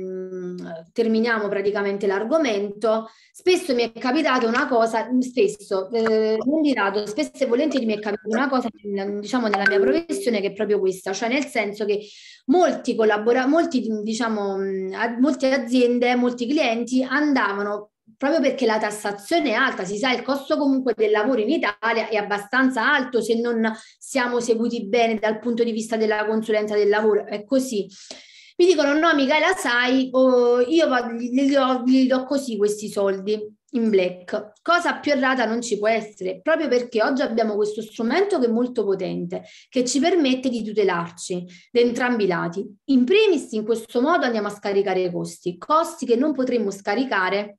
terminiamo praticamente l'argomento, spesso mi è capitata una cosa, spesso, eh, non di lato, spesso e volentieri mi è capitata una cosa, diciamo, nella mia professione che è proprio questa, cioè nel senso che molti collaboratori, molti, diciamo, a, molte aziende, molti clienti andavano proprio perché la tassazione è alta, si sa il costo comunque del lavoro in Italia è abbastanza alto se non siamo seguiti bene dal punto di vista della consulenza del lavoro, è così mi dicono no Michela sai, oh, io gli do, gli do così questi soldi in black. Cosa più errata non ci può essere, proprio perché oggi abbiamo questo strumento che è molto potente, che ci permette di tutelarci da entrambi i lati. In primis, in questo modo andiamo a scaricare i costi, costi che non potremmo scaricare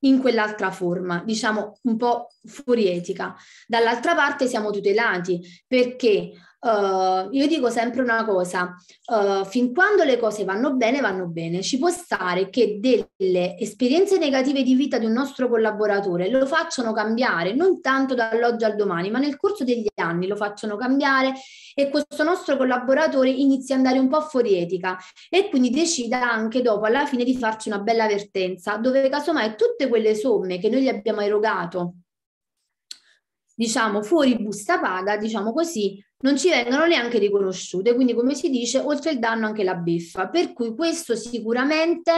in quell'altra forma, diciamo un po' fuori etica. Dall'altra parte siamo tutelati perché Uh, io dico sempre una cosa, uh, fin quando le cose vanno bene, vanno bene. Ci può stare che delle esperienze negative di vita di un nostro collaboratore lo facciano cambiare, non tanto dall'oggi al domani, ma nel corso degli anni lo facciano cambiare e questo nostro collaboratore inizia ad andare un po' fuori etica e quindi decida anche dopo, alla fine, di farci una bella avvertenza, dove casomai tutte quelle somme che noi gli abbiamo erogato diciamo fuori busta paga, diciamo così, non ci vengono neanche riconosciute, quindi come si dice, oltre il danno anche la beffa, per cui questo sicuramente,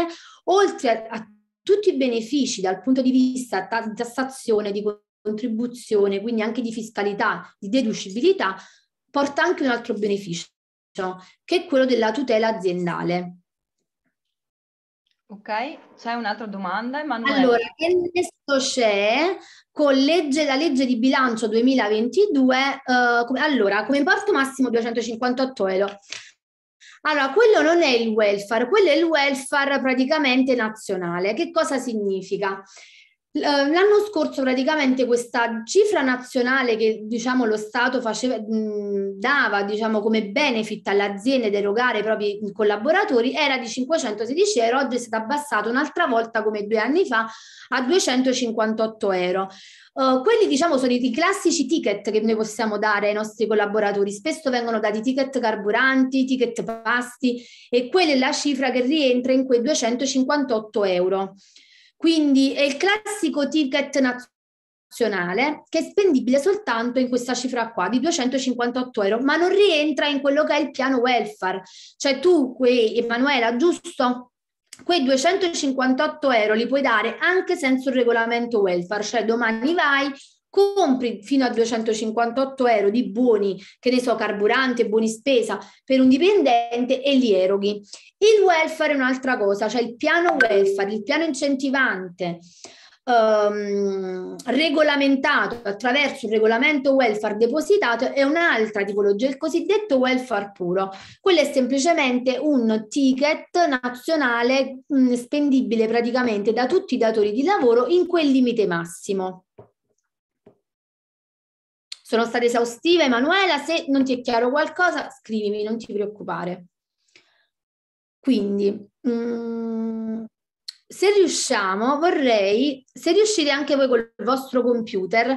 oltre a, tutti i benefici dal punto di vista di tassazione, di contribuzione, quindi anche di fiscalità, di deducibilità, porta anche un altro beneficio, che è quello della tutela aziendale. Ok, c'è un'altra domanda, Emanuele. Allora, che nesso c'è con legge, la legge di bilancio 2022? Eh, come, allora, come importo massimo 258 euro. Allora, quello non è il welfare, quello è il welfare praticamente nazionale. Che cosa significa? L'anno scorso praticamente questa cifra nazionale che diciamo, lo Stato faceva, dava diciamo, come benefit all'azienda di erogare i propri collaboratori era di 516 euro, oggi è stata abbassata un'altra volta come due anni fa a 258 euro. Uh, quelli diciamo sono i, i, classici ticket che noi possiamo dare ai nostri collaboratori, spesso vengono dati ticket carburanti, ticket pasti e quella è la cifra che rientra in quei 258 euro. Quindi è il classico ticket nazionale che è spendibile soltanto in questa cifra qua di 258 euro, ma non rientra in quello che è il piano welfare. Cioè tu, quei Emanuela, giusto? Quei 258 euro li puoi dare anche senza un regolamento welfare, cioè domani vai, compri fino a 258 euro di buoni, che ne so, carburante, buoni spesa per un dipendente e li eroghi. Il welfare è un'altra cosa, cioè il piano welfare, il piano incentivante ehm, regolamentato attraverso il regolamento welfare depositato è un'altra tipologia, il cosiddetto welfare puro. Quello è semplicemente un ticket nazionale mh, mm, spendibile praticamente da tutti i datori di lavoro in quel limite massimo. Sono stata esaustiva, Emanuela, se non ti è chiaro qualcosa scrivimi, non ti preoccupare. Quindi, mh, mm, se riusciamo, vorrei, se riuscite anche voi col vostro computer,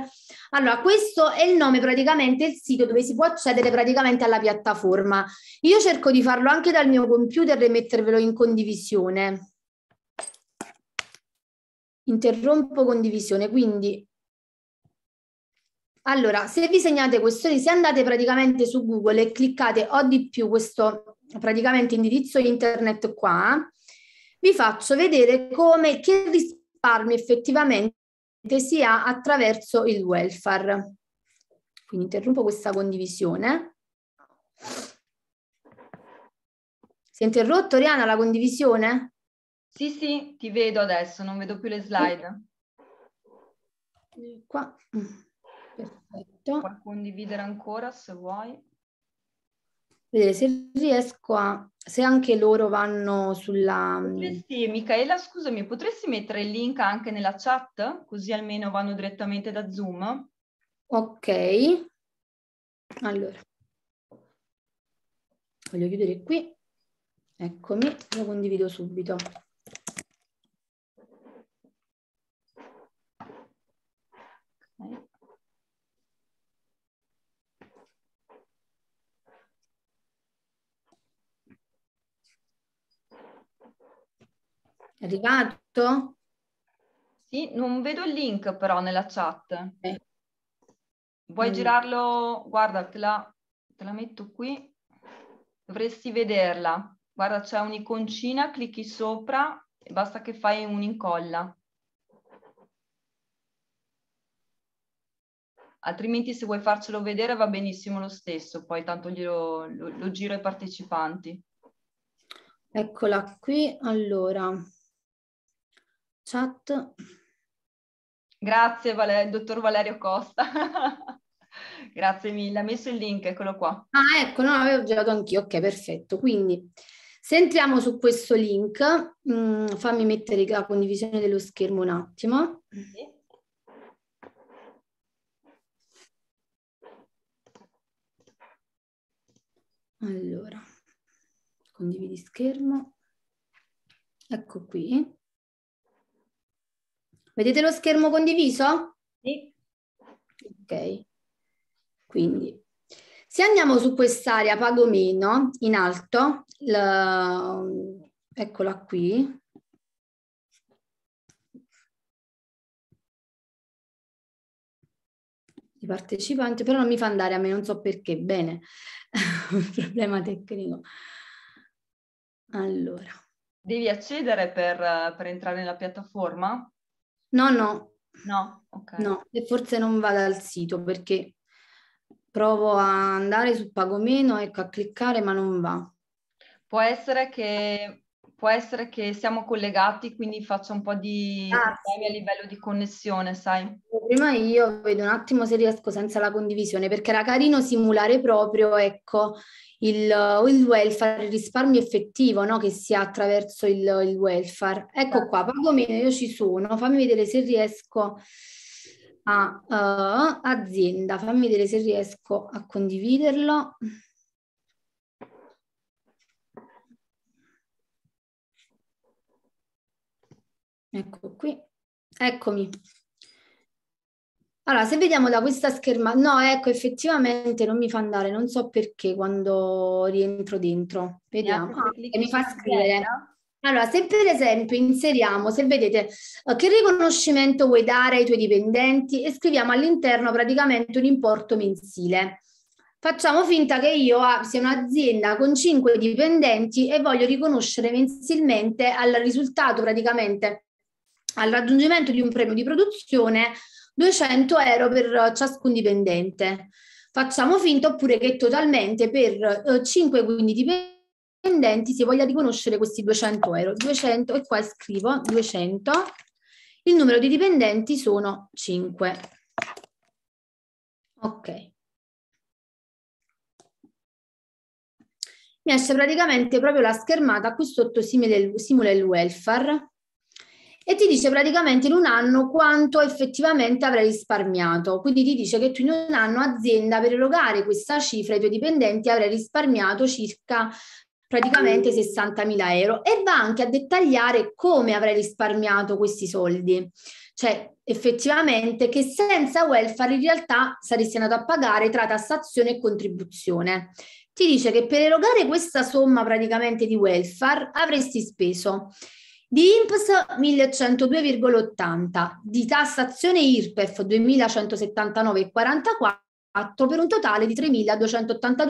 allora questo è il nome praticamente, il sito dove si può accedere praticamente alla piattaforma. Io cerco di farlo anche dal mio computer e mettervelo in condivisione. Interrompo condivisione, quindi allora, se vi segnate questioni, se andate praticamente su Google e cliccate o di più questo praticamente indirizzo internet qua, vi faccio vedere come che risparmi effettivamente si ha attraverso il welfare. Quindi interrompo questa condivisione. Si è interrotto Oriana, la condivisione? Sì, sì, ti vedo adesso, non vedo più le slide. Qua. Perfetto. Puoi condividere ancora se vuoi. Vedere se riesco a... se anche loro vanno sulla... Mm, sì, Michaela, scusami, potresti mettere il link anche nella chat? Così almeno vanno direttamente da Zoom. Ok. Allora. Voglio chiudere qui. Eccomi, lo condivido subito. Okay. È arrivato? Sì, non vedo il link però nella chat. Okay. Vuoi mm. girarlo? Guarda, te la, te la metto qui. Dovresti vederla. Guarda, c'è un'iconcina, clicchi sopra e basta che fai un'incolla. altrimenti se vuoi farcelo vedere va benissimo lo stesso, poi tanto glielo, lo, lo giro ai partecipanti. Eccola qui, allora chat. Grazie, Valer- dottor Valerio Costa. [LAUGHS] Grazie mille, ha messo il link, eccolo qua. Ah, ecco, no, avevo girato anch'io, ok, perfetto. Quindi, se entriamo su questo link, mh, mm, fammi mettere la condivisione dello schermo un attimo. Sì. Allora, condividi schermo. Ecco qui. Vedete lo schermo condiviso? Sì. Ok. Quindi, se andiamo su quest'area pago meno, in alto, la... eccola qui, i partecipanti, però non mi fa andare a me, non so perché, bene, un [LAUGHS] problema tecnico. Allora. Devi accedere per, per entrare nella piattaforma? No, no. No, ok. No, e forse non vado al sito perché provo a andare su Pagomeno, ecco, a cliccare, ma non va. Può essere che può essere che siamo collegati, quindi faccio un po' di ah, a livello di connessione, sai? Prima io vedo un attimo se riesco senza la condivisione, perché era carino simulare proprio, ecco, il, uh, il welfare, il risparmio effettivo no? che si ha attraverso il, il welfare. Ecco certo. qua, pago meno, io ci sono, fammi vedere se riesco a uh, azienda, fammi vedere se riesco a condividerlo. Ecco qui, eccomi. Allora, se vediamo da questa schermata, no, ecco, effettivamente non mi fa andare, non so perché quando rientro dentro. Vediamo, ah, mi fa scrivere. Allora, se per esempio inseriamo, se vedete eh, che riconoscimento vuoi dare ai tuoi dipendenti e scriviamo all'interno praticamente un importo mensile. Facciamo finta che io sia un'azienda con 5 dipendenti e voglio riconoscere mensilmente al risultato praticamente al raggiungimento di un premio di produzione 200 euro per eh, ciascun dipendente. Facciamo finta oppure che totalmente per 5 eh, quindi dipendenti si voglia riconoscere questi 200 euro. 200 e qua scrivo 200. Il numero di dipendenti sono 5. Ok. Mi esce praticamente proprio la schermata qui sotto simile, simula il welfare e ti dice praticamente in un anno quanto effettivamente avrai risparmiato. Quindi ti dice che tu in un anno azienda per erogare questa cifra ai tuoi dipendenti avrai risparmiato circa praticamente 60.000 mm. euro e va anche a dettagliare come avrai risparmiato questi soldi. Cioè, effettivamente, che senza welfare in realtà saresti andato a pagare tra tassazione e contribuzione. Ti dice che per erogare questa somma praticamente di welfare avresti speso di INPS 1102,80, di tassazione IRPEF 2179,44 per un totale di 3.282,24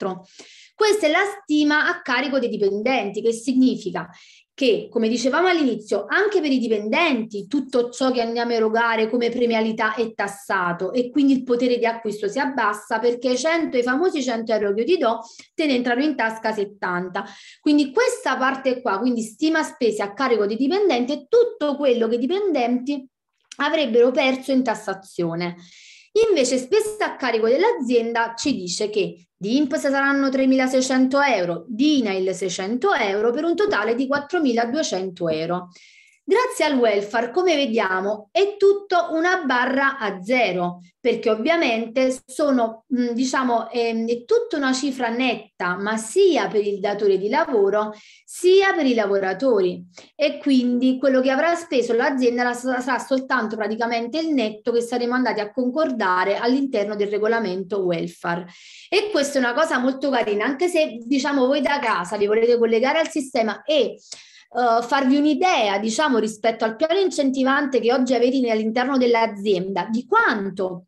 euro. Questa è la stima a carico dei dipendenti, che significa che, come dicevamo all'inizio, anche per i dipendenti tutto ciò che andiamo a erogare come premialità è tassato e quindi il potere di acquisto si abbassa perché 100, i famosi 100 euro che io ti do te ne entrano in tasca 70. Quindi questa parte qua, quindi stima spese a carico dei dipendenti è tutto quello che i dipendenti avrebbero perso in tassazione. Invece spesso a carico dell'azienda ci dice che di INPS saranno 3.600 euro, di INAIL 600 euro per un totale di 4.200 euro. Grazie al welfare, come vediamo, è tutto una barra a zero, perché ovviamente sono, mm, diciamo, ehm, è tutta una cifra netta, ma sia per il datore di lavoro sia per i lavoratori. E quindi quello che avrà speso l'azienda sarà soltanto praticamente il netto che saremo andati a concordare all'interno del regolamento welfare. E questa è una cosa molto carina, anche se diciamo voi da casa vi volete collegare al sistema e uh, farvi un'idea, diciamo, rispetto al piano incentivante che oggi avete all'interno dell'azienda, di quanto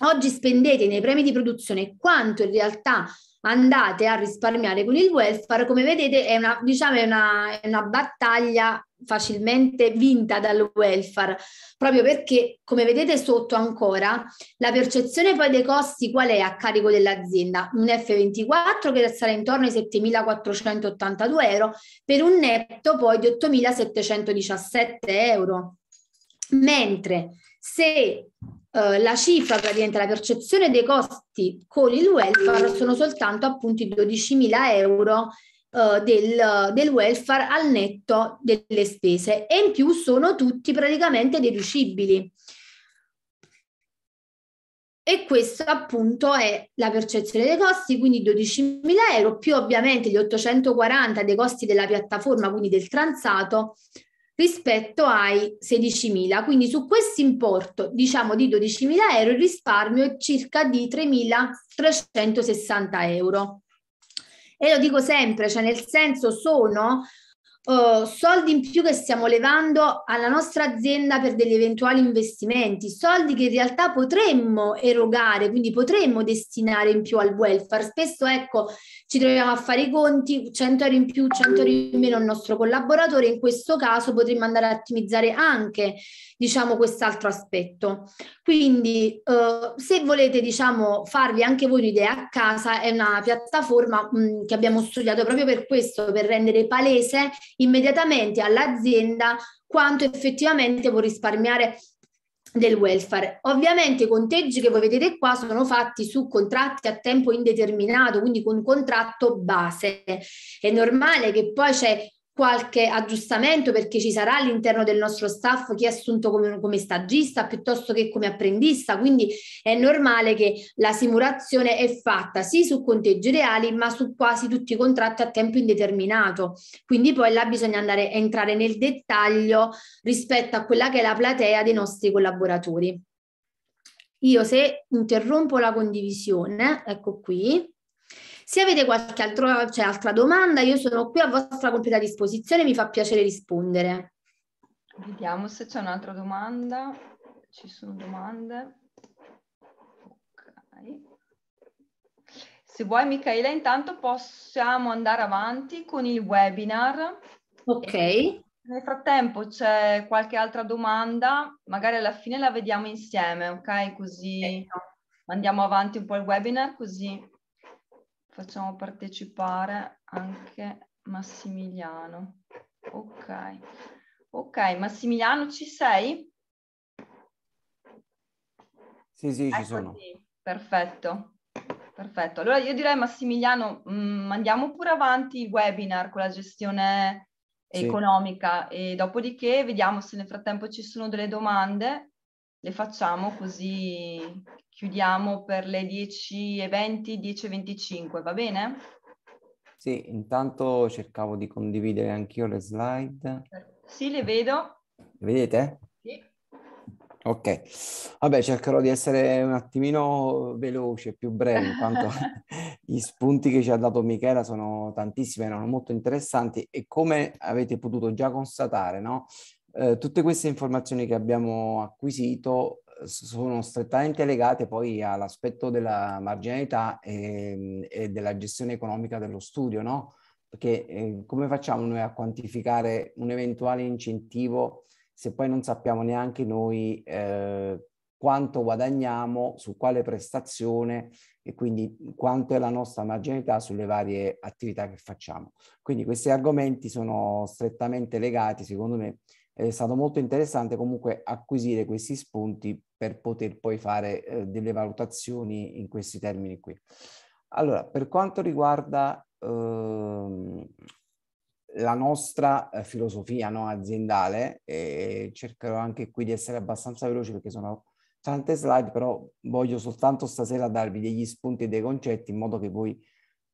oggi spendete nei premi di produzione e quanto in realtà andate a risparmiare con il welfare, come vedete è una, diciamo, è una, è una battaglia facilmente vinta dal welfare, proprio perché, come vedete sotto ancora, la percezione poi dei costi qual è a carico dell'azienda? Un F24 che sarà intorno ai 7.482 euro per un netto poi di 8.717 euro. Mentre se eh, la cifra praticamente la percezione dei costi con il welfare sono soltanto appunto i 12.000 euro eh, del, del, welfare al netto delle spese e in più sono tutti praticamente deducibili. E questo appunto è la percezione dei costi, quindi 12.000 euro più ovviamente gli 840 dei costi della piattaforma, quindi del transato, rispetto ai 16.000. Quindi su questo importo, diciamo di 12.000 euro, il risparmio è circa di 3.360 euro. E lo dico sempre, cioè nel senso sono uh, soldi in più che stiamo levando alla nostra azienda per degli eventuali investimenti, soldi che in realtà potremmo erogare, quindi potremmo destinare in più al welfare. Spesso ecco, ci troviamo a fare i conti, 100 euro in più, 100 euro in meno al nostro collaboratore, in questo caso potremmo andare a ottimizzare anche diciamo quest'altro aspetto. Quindi uh, se volete diciamo farvi anche voi un'idea a casa è una piattaforma mh, che abbiamo studiato proprio per questo, per rendere palese immediatamente all'azienda quanto effettivamente può risparmiare del welfare. Ovviamente i conteggi che voi vedete qua sono fatti su contratti a tempo indeterminato, quindi con contratto base. È normale che poi c'è qualche aggiustamento perché ci sarà all'interno del nostro staff chi è assunto come, come, stagista piuttosto che come apprendista, quindi è normale che la simulazione è fatta sì su conteggi reali ma su quasi tutti i contratti a tempo indeterminato, quindi poi là bisogna andare, entrare nel dettaglio rispetto a quella che è la platea dei nostri collaboratori. Io se interrompo la condivisione, ecco qui, se avete qualche altro, cioè, altra domanda, io sono qui a vostra completa disposizione, mi fa piacere rispondere. Vediamo se c'è un'altra domanda. Ci sono domande. Ok. Se vuoi Michaela, intanto possiamo andare avanti con il webinar. Ok. E nel frattempo c'è qualche altra domanda, magari alla fine la vediamo insieme, ok? Così okay. andiamo avanti un po' il webinar, così facciamo partecipare anche Massimiliano. Ok, ok, Massimiliano ci sei? Sì, sì, ci ecco sono. Perfetto, perfetto. Allora io direi Massimiliano, mh, mm, andiamo pure avanti il webinar con la gestione sì. economica e dopodiché vediamo se nel frattempo ci sono delle domande le facciamo così chiudiamo per le 10.20, 10.25, va bene? Sì, intanto cercavo di condividere anch'io le slide. Sì, le vedo. Le vedete? Sì. Ok, vabbè cercherò di essere un attimino veloce, più breve, in quanto [LAUGHS] gli spunti che ci ha dato Michela sono tantissimi, erano molto interessanti e come avete potuto già constatare, no? eh, tutte queste informazioni che abbiamo acquisito eh, sono strettamente legate poi all'aspetto della marginalità e, ehm, e della gestione economica dello studio, no? Perché eh, come facciamo noi a quantificare un eventuale incentivo se poi non sappiamo neanche noi eh, quanto guadagniamo, su quale prestazione e quindi quanto è la nostra marginalità sulle varie attività che facciamo. Quindi questi argomenti sono strettamente legati, secondo me, è stato molto interessante comunque acquisire questi spunti per poter poi fare eh, delle valutazioni in questi termini qui. Allora, per quanto riguarda ehm, la nostra eh, filosofia no, aziendale, e cercherò anche qui di essere abbastanza veloce perché sono tante slide, però voglio soltanto stasera darvi degli spunti e dei concetti in modo che voi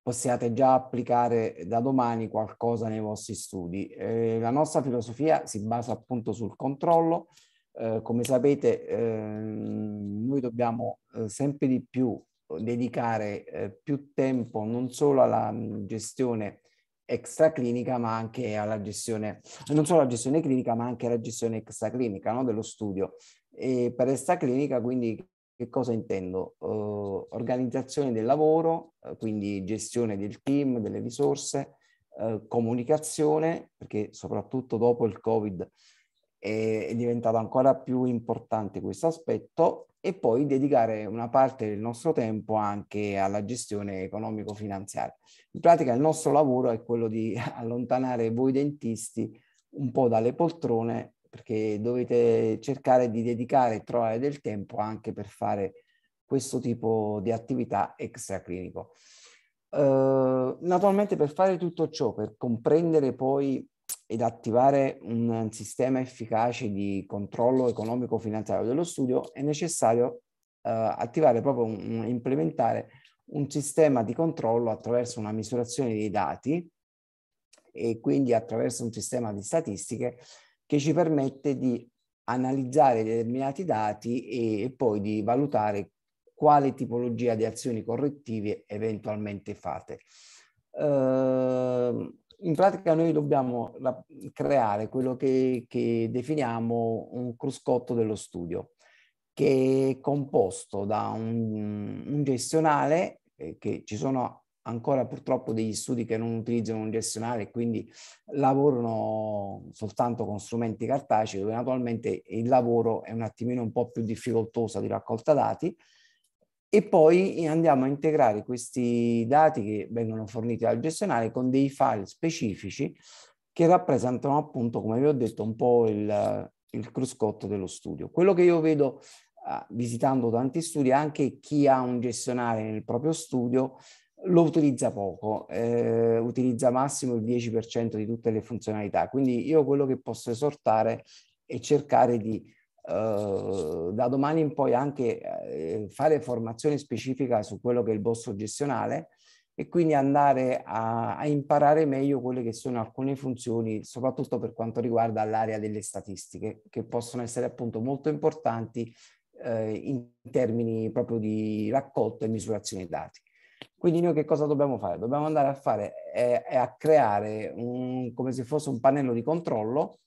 possiate già applicare da domani qualcosa nei vostri studi. Eh, la nostra filosofia si basa appunto sul controllo. Eh, come sapete, eh, noi dobbiamo eh, sempre di più eh, dedicare eh, più tempo non solo alla mm, gestione extraclinica, ma anche alla gestione, non solo alla gestione clinica, ma anche alla gestione extraclinica no? dello studio. E per extraclinica, quindi che cosa intendo? Uh, organizzazione del lavoro, uh, quindi gestione del team, delle risorse, uh, comunicazione, perché soprattutto dopo il Covid è, è diventato ancora più importante questo aspetto, e poi dedicare una parte del nostro tempo anche alla gestione economico-finanziaria. In pratica il nostro lavoro è quello di [LAUGHS] allontanare voi dentisti un po' dalle poltrone perché dovete cercare di dedicare e trovare del tempo anche per fare questo tipo di attività extraclinico. Uh, naturalmente per fare tutto ciò, per comprendere poi ed attivare un sistema efficace di controllo economico-finanziario dello studio, è necessario uh, attivare proprio, un, un, implementare un sistema di controllo attraverso una misurazione dei dati e quindi attraverso un sistema di statistiche che ci permette di analizzare determinati dati e, e poi di valutare quale tipologia di azioni correttive eventualmente fate. Uh, in pratica noi dobbiamo la, creare quello che, che, definiamo un cruscotto dello studio, che è composto da un, un gestionale, eh, che ci sono ancora purtroppo degli studi che non utilizzano un gestionale e quindi lavorano soltanto con strumenti cartacei dove naturalmente il lavoro è un attimino un po' più difficoltoso di raccolta dati e poi andiamo a integrare questi dati che vengono forniti dal gestionale con dei file specifici che rappresentano appunto, come vi ho detto, un po' il, il cruscotto dello studio. Quello che io vedo ah, visitando tanti studi, anche chi ha un gestionale nel proprio studio, lo utilizza poco, eh, utilizza massimo il 10% di tutte le funzionalità. Quindi io quello che posso esortare è cercare di eh, da domani in poi anche eh, fare formazione specifica su quello che è il bosso gestionale e quindi andare a, a imparare meglio quelle che sono alcune funzioni, soprattutto per quanto riguarda l'area delle statistiche, che possono essere appunto molto importanti eh, in termini proprio di raccolta e misurazione dei dati. Quindi noi che cosa dobbiamo fare? Dobbiamo andare a fare, è, eh, è a creare un, come se fosse un pannello di controllo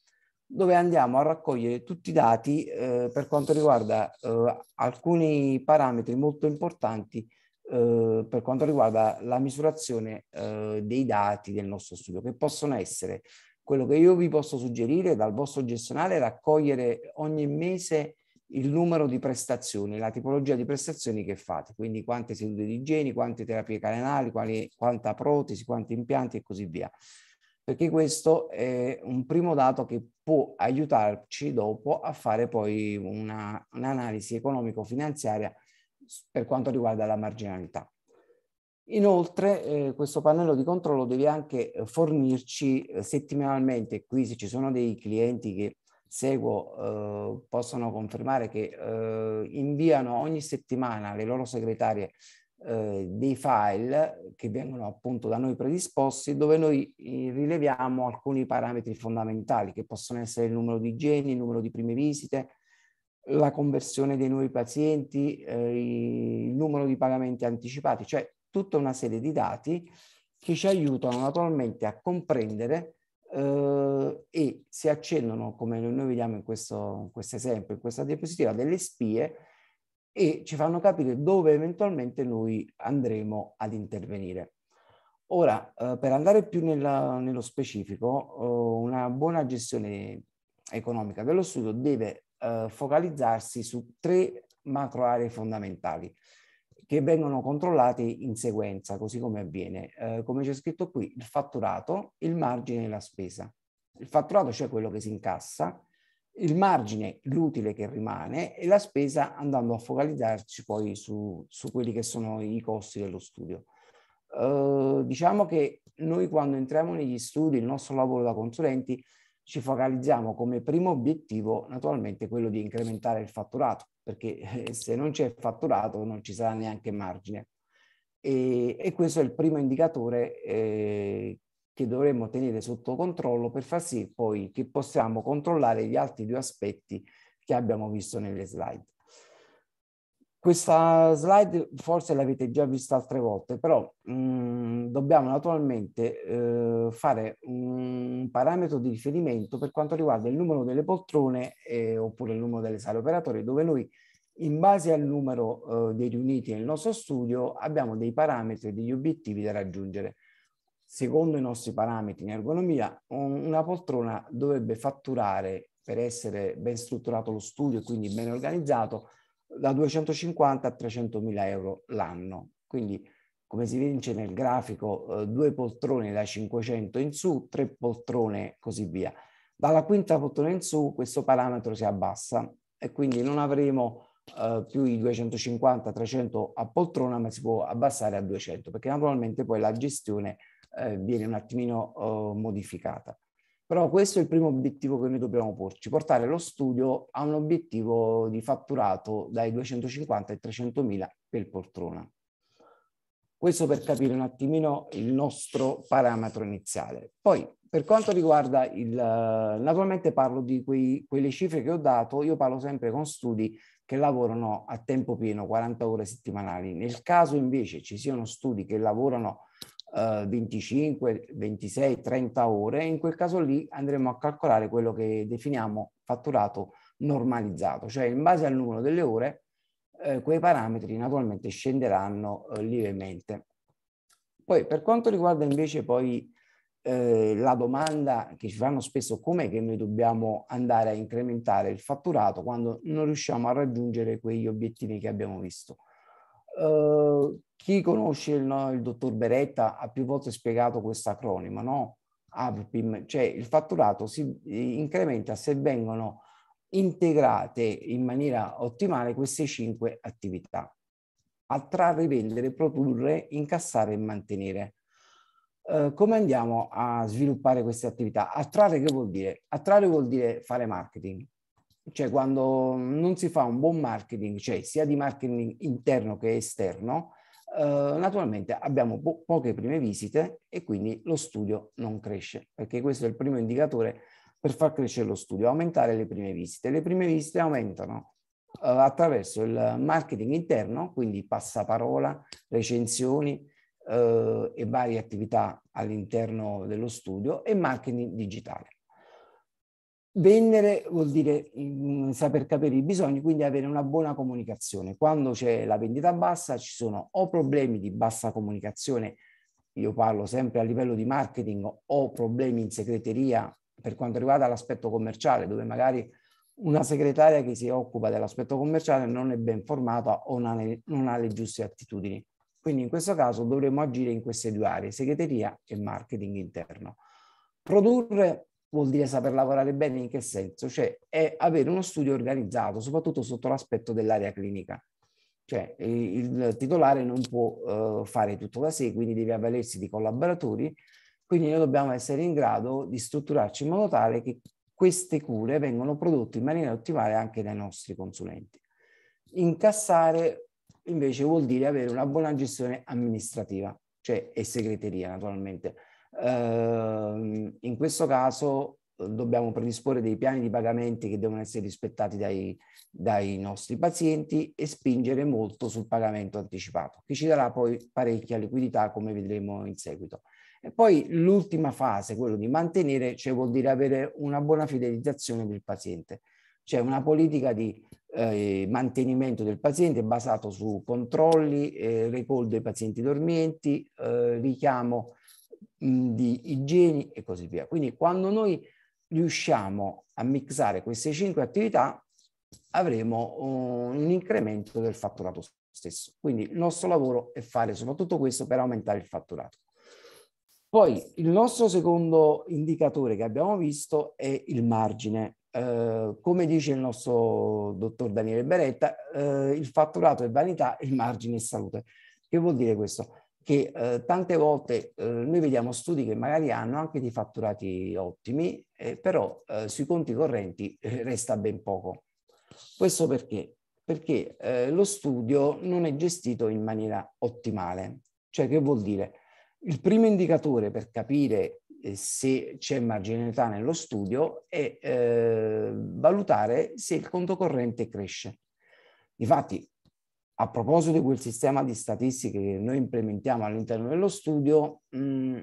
dove andiamo a raccogliere tutti i dati eh, per quanto riguarda eh, alcuni parametri molto importanti eh, per quanto riguarda la misurazione eh, dei dati del nostro studio, che possono essere quello che io vi posso suggerire dal vostro gestionale, raccogliere ogni mese il numero di prestazioni, la tipologia di prestazioni che fate, quindi quante sedute di igiene, quante terapie carenali, quali, quanta protesi, quanti impianti e così via. Perché questo è un primo dato che può aiutarci dopo a fare poi una, un'analisi economico-finanziaria per quanto riguarda la marginalità. Inoltre eh, questo pannello di controllo deve anche eh, fornirci eh, settimanalmente, qui se ci sono dei clienti che seguo eh, possono confermare che eh, inviano ogni settimana alle loro segretarie eh, dei file che vengono appunto da noi predisposti dove noi eh, rileviamo alcuni parametri fondamentali che possono essere il numero di geni, il numero di prime visite, la conversione dei nuovi pazienti, eh, il numero di pagamenti anticipati, cioè tutta una serie di dati che ci aiutano naturalmente a comprendere eh, e si accendono, come noi vediamo in questo quest esempio, in questa diapositiva, delle spie e ci fanno capire dove eventualmente noi andremo ad intervenire. Ora, eh, per andare più nella, nello specifico, eh, una buona gestione economica dello studio deve focalizzarsi su tre macro aree fondamentali che vengono controllati in sequenza, così come avviene. Eh, come c'è scritto qui, il fatturato, il margine e la spesa. Il fatturato, cioè quello che si incassa, il margine, l'utile che rimane, e la spesa andando a focalizzarci poi su, su quelli che sono i costi dello studio. Eh, diciamo che noi quando entriamo negli studi, il nostro lavoro da consulenti, ci focalizziamo come primo obiettivo naturalmente quello di incrementare il fatturato perché eh, se non c'è fatturato non ci sarà neanche margine. E, e questo è il primo indicatore eh, che dovremmo tenere sotto controllo per far sì poi che possiamo controllare gli altri due aspetti che abbiamo visto nelle slide. Questa slide forse l'avete già vista altre volte, però mh, mm, dobbiamo naturalmente eh, fare un parametro di riferimento per quanto riguarda il numero delle poltrone eh, oppure il numero delle sale operatorie, dove noi in base al numero eh, dei riuniti nel nostro studio abbiamo dei parametri e degli obiettivi da raggiungere. Secondo i nostri parametri in ergonomia, una poltrona dovrebbe fatturare, per essere ben strutturato lo studio e quindi ben organizzato, da 250 a 300 mila euro l'anno. Quindi come si vince nel grafico, eh, due poltrone da 500 in su, tre poltrone così via. Dalla quinta poltrona in su questo parametro si abbassa e quindi non avremo eh, più i 250-300 a poltrona, ma si può abbassare a 200 perché naturalmente poi la gestione eh, viene un attimino eh, modificata. Però questo è il primo obiettivo che noi dobbiamo porci, portare lo studio a un obiettivo di fatturato dai 250 ai 300 mila per poltrona. Questo per capire un attimino il nostro parametro iniziale. Poi, per quanto riguarda il... Naturalmente parlo di quei, quelle cifre che ho dato, io parlo sempre con studi che lavorano a tempo pieno, 40 ore settimanali. Nel caso invece ci siano studi che lavorano 25, 26, 30 ore, e in quel caso lì andremo a calcolare quello che definiamo fatturato normalizzato, cioè in base al numero delle ore eh, quei parametri naturalmente scenderanno eh, lievemente. Poi per quanto riguarda invece poi eh, la domanda che ci fanno spesso com'è che noi dobbiamo andare a incrementare il fatturato quando non riusciamo a raggiungere quegli obiettivi che abbiamo visto. Uhm, chi conosce il, no, il, dottor Beretta ha più volte spiegato questo acronimo, no? AVPIM, cioè il fatturato si incrementa se vengono integrate in maniera ottimale queste cinque attività. Attrarre, vendere, produrre, incassare e mantenere. Eh, come andiamo a sviluppare queste attività? Attrarre che vuol dire? Attrarre vuol dire fare marketing, cioè quando non si fa un buon marketing, cioè sia di marketing interno che esterno, eh, naturalmente abbiamo po- poche prime visite e quindi lo studio non cresce, perché questo è il primo indicatore per far crescere lo studio, aumentare le prime visite. Le prime visite aumentano eh, attraverso il marketing interno, quindi passaparola, recensioni eh, e varie attività all'interno dello studio e marketing digitale. Vendere vuol dire mh, mm, saper capire i bisogni, quindi avere una buona comunicazione. Quando c'è la vendita bassa ci sono o problemi di bassa comunicazione, io parlo sempre a livello di marketing, o problemi in segreteria per quanto riguarda l'aspetto commerciale, dove magari una segretaria che si occupa dell'aspetto commerciale non è ben formata o non ha, non ha le giuste attitudini. Quindi in questo caso dovremmo agire in queste due aree, segreteria e marketing interno. Produrre vuol dire saper lavorare bene in che senso? Cioè è avere uno studio organizzato, soprattutto sotto l'aspetto dell'area clinica. Cioè il titolare non può eh, fare tutto da sé, quindi deve avvalersi di collaboratori, quindi noi dobbiamo essere in grado di strutturarci in modo tale che queste cure vengano prodotte in maniera ottimale anche dai nostri consulenti. Incassare invece vuol dire avere una buona gestione amministrativa, cioè e segreteria naturalmente eh, in questo caso eh, dobbiamo predisporre dei piani di pagamenti che devono essere rispettati dai, dai nostri pazienti e spingere molto sul pagamento anticipato, che ci darà poi parecchia liquidità come vedremo in seguito. E poi l'ultima fase, quello di mantenere, cioè vuol dire avere una buona fidelizzazione del paziente, cioè una politica di eh, mantenimento del paziente basato su controlli, eh, recall dei pazienti dormienti, eh, richiamo di igieni e così via. Quindi quando noi riusciamo a mixare queste cinque attività avremo uh, un incremento del fatturato stesso. Quindi il nostro lavoro è fare soprattutto questo per aumentare il fatturato. Poi il nostro secondo indicatore che abbiamo visto è il margine. Eh, come dice il nostro dottor Daniele Beretta, eh, il fatturato è vanità, il margine è salute. Che vuol dire questo? che eh, tante volte eh, noi vediamo studi che magari hanno anche dei fatturati ottimi, eh, però eh, sui conti correnti eh, resta ben poco. Questo perché? Perché eh, lo studio non è gestito in maniera ottimale. Cioè che vuol dire? Il primo indicatore per capire se c'è marginalità nello studio è valutare se il conto corrente cresce. Infatti, a proposito di quel sistema di statistiche che noi implementiamo all'interno dello studio, mh, mm,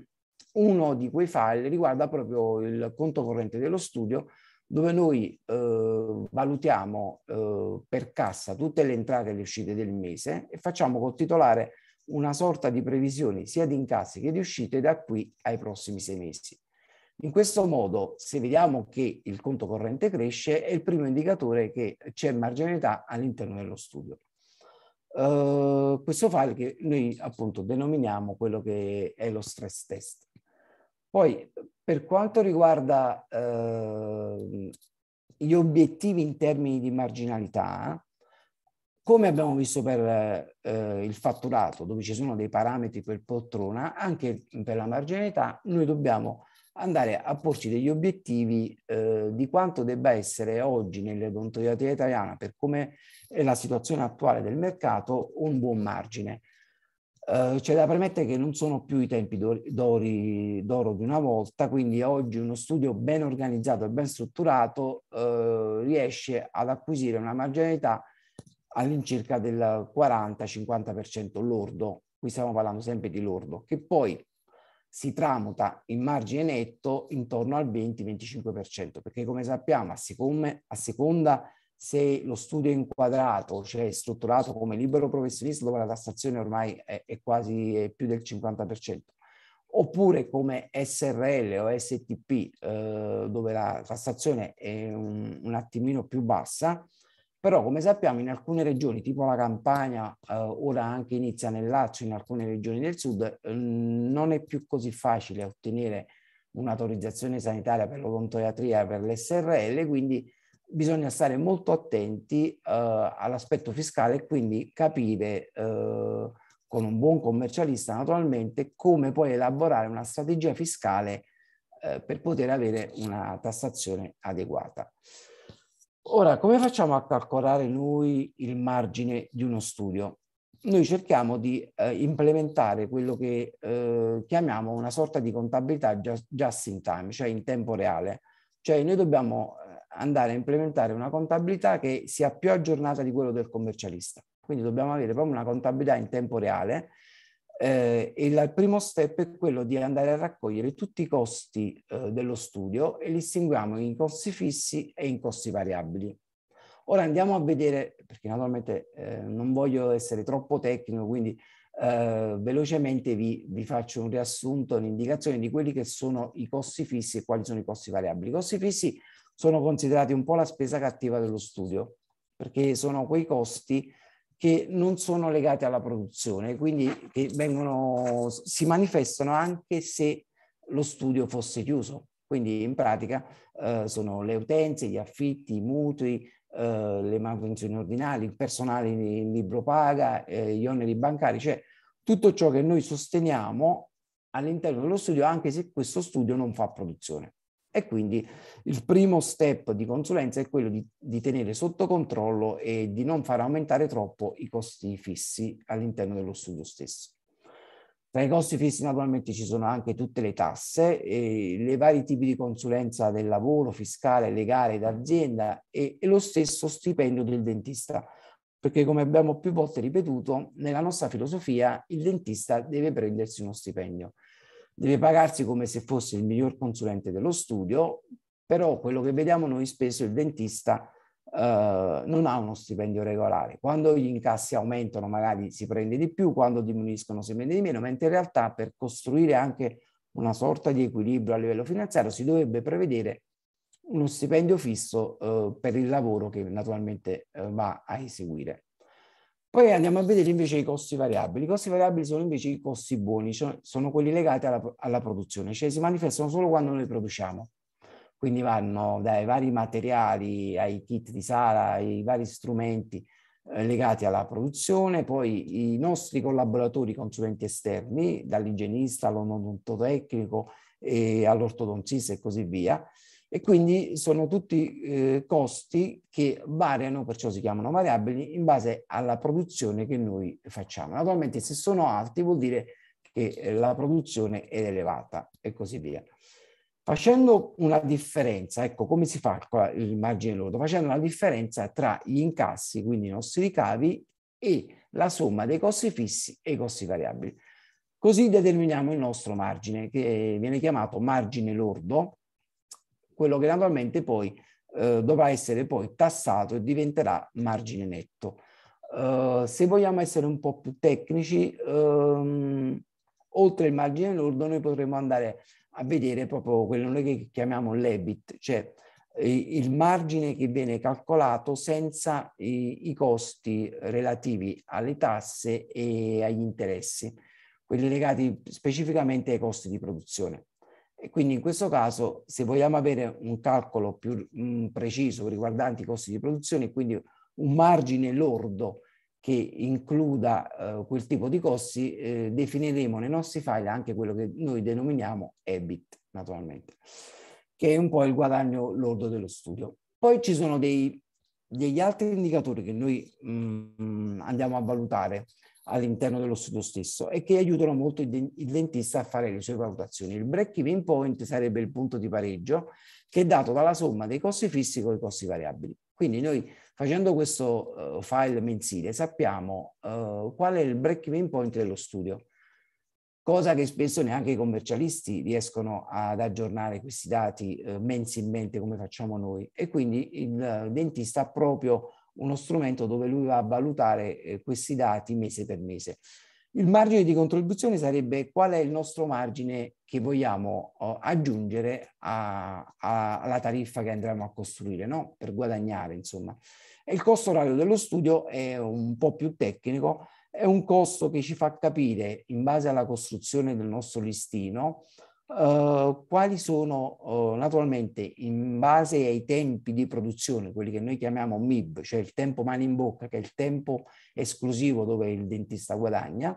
uno di quei file riguarda proprio il conto corrente dello studio dove noi eh, valutiamo eh, per cassa tutte le entrate e le uscite del mese e facciamo col titolare una sorta di previsioni sia di incassi che di uscite da qui ai prossimi sei mesi. In questo modo, se vediamo che il conto corrente cresce, è il primo indicatore che c'è marginalità all'interno dello studio. Uhm, questo file che noi appunto denominiamo quello che è lo stress test. Poi per quanto riguarda eh, gli obiettivi in termini di marginalità, come abbiamo visto per eh, il fatturato, dove ci sono dei parametri per poltrona, anche per la marginalità, noi dobbiamo andare a porci degli obiettivi eh, di quanto debba essere oggi nell'odontoiatria italiana, per come è la situazione attuale del mercato, un buon margine. Eh, c'è da premettere che non sono più i tempi d'oro di una volta, quindi oggi uno studio ben organizzato e ben strutturato eh, riesce ad acquisire una marginalità all'incirca del 40-50% lordo, qui stiamo parlando sempre di lordo, che poi si tramuta in margine netto intorno al 20-25%, perché come sappiamo a, siccome, a seconda se lo studio è inquadrato, cioè strutturato come libero professionista, dove la tassazione ormai è, è quasi è più del 50%, oppure come SRL o STP, eh, dove la tassazione è un, un attimino più bassa, però come sappiamo in alcune regioni, tipo la Campania, eh, ora anche inizia nel Lazio, in alcune regioni del sud, eh, non è più così facile ottenere un'autorizzazione sanitaria per l'odontoiatria per l'SRL, quindi bisogna stare molto attenti eh, all'aspetto fiscale e quindi capire eh, con un buon commercialista naturalmente come poi elaborare una strategia fiscale eh, per poter avere una tassazione adeguata. Ora, come facciamo a calcolare noi il margine di uno studio? Noi cerchiamo di eh, implementare quello che eh, chiamiamo una sorta di contabilità just, just in time, cioè in tempo reale. Cioè noi dobbiamo eh, andare a implementare una contabilità che sia più aggiornata di quello del commercialista. Quindi dobbiamo avere proprio una contabilità in tempo reale eh, e la, il primo step è quello di andare a raccogliere tutti i costi eh, dello studio e li distinguiamo in costi fissi e in costi variabili. Ora andiamo a vedere, perché naturalmente eh, non voglio essere troppo tecnico, quindi eh, velocemente vi, vi, faccio un riassunto, un'indicazione di quelli che sono i costi fissi e quali sono i costi variabili. I costi fissi sono considerati un po' la spesa cattiva dello studio, perché sono quei costi che non sono legati alla produzione, quindi che vengono, si manifestano anche se lo studio fosse chiuso. Quindi in pratica eh, sono le utenze, gli affitti, i mutui, eh, le manutenzioni ordinali, il personale in libro paga, eh, gli oneri bancari, cioè tutto ciò che noi sosteniamo all'interno dello studio anche se questo studio non fa produzione. E quindi il primo step di consulenza è quello di, di, tenere sotto controllo e di non far aumentare troppo i costi fissi all'interno dello studio stesso. Tra i costi fissi naturalmente ci sono anche tutte le tasse, e le vari tipi di consulenza del lavoro, fiscale, legale, d'azienda e, e lo stesso stipendio del dentista, perché come abbiamo più volte ripetuto, nella nostra filosofia il dentista deve prendersi uno stipendio deve pagarsi come se fosse il miglior consulente dello studio, però quello che vediamo noi spesso è il dentista eh, non ha uno stipendio regolare. Quando gli incassi aumentano magari si prende di più, quando diminuiscono si prende di meno, mentre in realtà per costruire anche una sorta di equilibrio a livello finanziario si dovrebbe prevedere uno stipendio fisso eh, per il lavoro che naturalmente eh, va a eseguire. Poi andiamo a vedere invece i costi variabili. I costi variabili sono invece i costi buoni, cioè sono quelli legati alla, alla produzione, cioè si manifestano solo quando noi produciamo. Quindi vanno dai vari materiali ai kit di sala, ai vari strumenti eh, legati alla produzione, poi i nostri collaboratori, consulenti esterni, dall'igienista all'odontotecnico e all'ortodontista e così via, e quindi sono tutti eh, costi che variano, perciò si chiamano variabili, in base alla produzione che noi facciamo. Naturalmente se sono alti vuol dire che eh, la produzione è elevata e così via. Facendo una differenza, ecco come si fa il margine lordo, facendo una differenza tra gli incassi, quindi i nostri ricavi, e la somma dei costi fissi e i costi variabili. Così determiniamo il nostro margine, che viene chiamato margine lordo, quello che naturalmente poi eh, dovrà essere poi tassato e diventerà margine netto. Uh, se vogliamo essere un po' più tecnici, um, oltre il margine lordo noi potremo andare a vedere proprio quello che chiamiamo l'EBIT, cioè eh, il margine che viene calcolato senza i, i, costi relativi alle tasse e agli interessi, quelli legati specificamente ai costi di produzione. E quindi in questo caso, se vogliamo avere un calcolo più mh, mm, preciso riguardante i costi di produzione, quindi un margine lordo che includa eh, quel tipo di costi, eh, definiremo nei nostri file anche quello che noi denominiamo EBIT, naturalmente, che è un po' il guadagno lordo dello studio. Poi ci sono dei, degli altri indicatori che noi mh, mm, andiamo a valutare, all'interno dello studio stesso e che aiutano molto il, il dentista a fare le sue valutazioni. Il break even point sarebbe il punto di pareggio che è dato dalla somma dei costi fissi con i costi variabili. Quindi noi facendo questo uh, file mensile sappiamo uh, qual è il break even point dello studio, cosa che spesso neanche i commercialisti riescono ad aggiornare questi dati uh, mensilmente come facciamo noi e quindi il dentista proprio uno strumento dove lui va a valutare eh, questi dati mese per mese. Il margine di contribuzione sarebbe qual è il nostro margine che vogliamo oh, aggiungere a, a, alla tariffa che andremo a costruire, no? per guadagnare insomma. E il costo orario dello studio è un po' più tecnico, è un costo che ci fa capire in base alla costruzione del nostro listino Uh, quali sono uh, naturalmente in base ai tempi di produzione, quelli che noi chiamiamo MIB, cioè il tempo mano in bocca, che è il tempo esclusivo dove il dentista guadagna,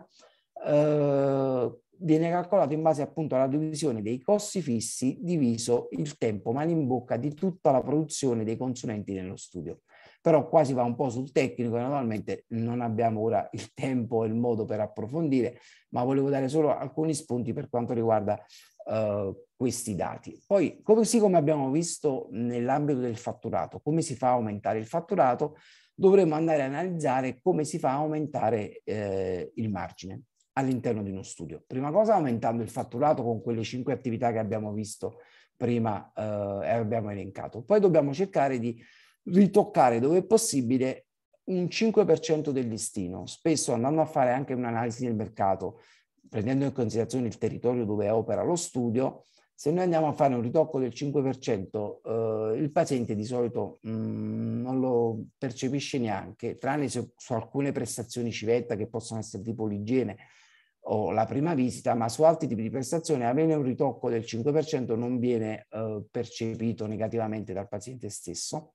uh, viene calcolato in base appunto alla divisione dei costi fissi diviso il tempo mano in bocca di tutta la produzione dei consulenti nello studio. Però qua si va un po' sul tecnico naturalmente non abbiamo ora il tempo e il modo per approfondire, ma volevo dare solo alcuni spunti per quanto riguarda eh, questi dati. Poi, così come abbiamo visto nell'ambito del fatturato, come si fa a aumentare il fatturato, dovremmo andare a analizzare come si fa a aumentare eh, il margine all'interno di uno studio. Prima cosa aumentando il fatturato con quelle cinque attività che abbiamo visto prima eh, e eh, abbiamo elencato. Poi dobbiamo cercare di ritoccare dove è possibile un 5% del listino, spesso andando a fare anche un'analisi del mercato, prendendo in considerazione il territorio dove opera lo studio, se noi andiamo a fare un ritocco del 5%, eh, il paziente di solito mh, mm, non lo percepisce neanche, tranne su, su alcune prestazioni civetta che possono essere tipo l'igiene o la prima visita, ma su altri tipi di prestazioni avere un ritocco del 5% non viene eh, percepito negativamente dal paziente stesso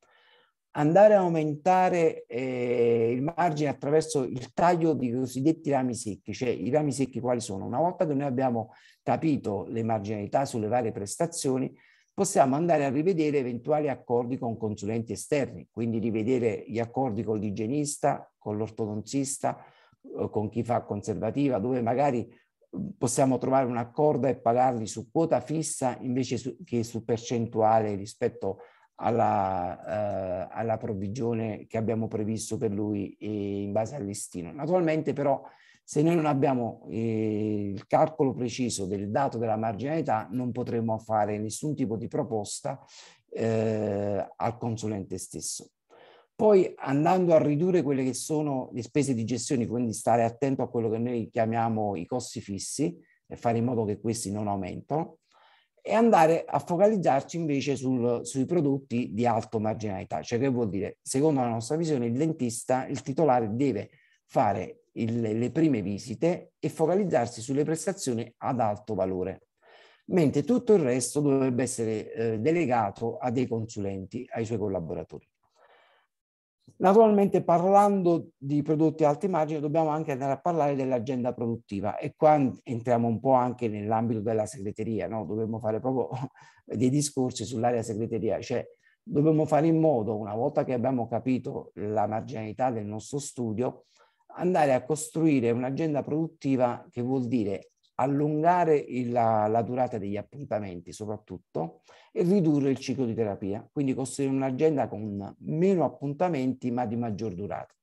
andare a aumentare eh, il margine attraverso il taglio di cosiddetti rami secchi, cioè i rami secchi quali sono. Una volta che noi abbiamo capito le marginalità sulle varie prestazioni, possiamo andare a rivedere eventuali accordi con consulenti esterni, quindi rivedere gli accordi con l'igienista, con l'ortodontista, eh, con chi fa conservativa, dove magari mm, possiamo trovare un accordo e pagarli su quota fissa invece su, che su percentuale rispetto a alla, eh, alla provvigione che abbiamo previsto per lui eh, in base al listino. Naturalmente però se noi non abbiamo eh, il calcolo preciso del dato della marginalità non potremo fare nessun tipo di proposta eh, al consulente stesso. Poi andando a ridurre quelle che sono le spese di gestione, quindi stare attento a quello che noi chiamiamo i costi fissi e fare in modo che questi non aumentano, e andare a focalizzarci invece sul, sui prodotti di alto marginalità. Cioè che vuol dire? Secondo la nostra visione il dentista, il titolare deve fare il, le prime visite e focalizzarsi sulle prestazioni ad alto valore, mentre tutto il resto dovrebbe essere eh, delegato a dei consulenti, ai suoi collaboratori. Naturalmente parlando di prodotti a alti margini dobbiamo anche andare a parlare dell'agenda produttiva e qua entriamo un po' anche nell'ambito della segreteria, no? dovremmo fare proprio [LAUGHS] dei discorsi sull'area segreteria, cioè dobbiamo fare in modo, una volta che abbiamo capito la marginalità del nostro studio, andare a costruire un'agenda produttiva che vuol dire allungare il, la, la, durata degli appuntamenti soprattutto e ridurre il ciclo di terapia, quindi costruire un'agenda con meno appuntamenti ma di maggior durata.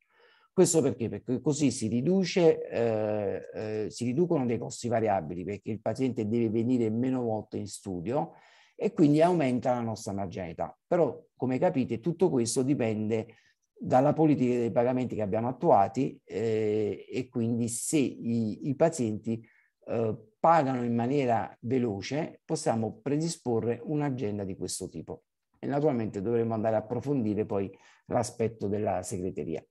Questo perché? Perché così si, riduce, eh, eh, si riducono dei costi variabili perché il paziente deve venire meno volte in studio e quindi aumenta la nostra marginalità. Però come capite tutto questo dipende dalla politica dei pagamenti che abbiamo attuati eh, e quindi se i, i pazienti eh, pagano in maniera veloce, possiamo predisporre un'agenda di questo tipo. E naturalmente dovremo andare a approfondire poi l'aspetto della segreteria.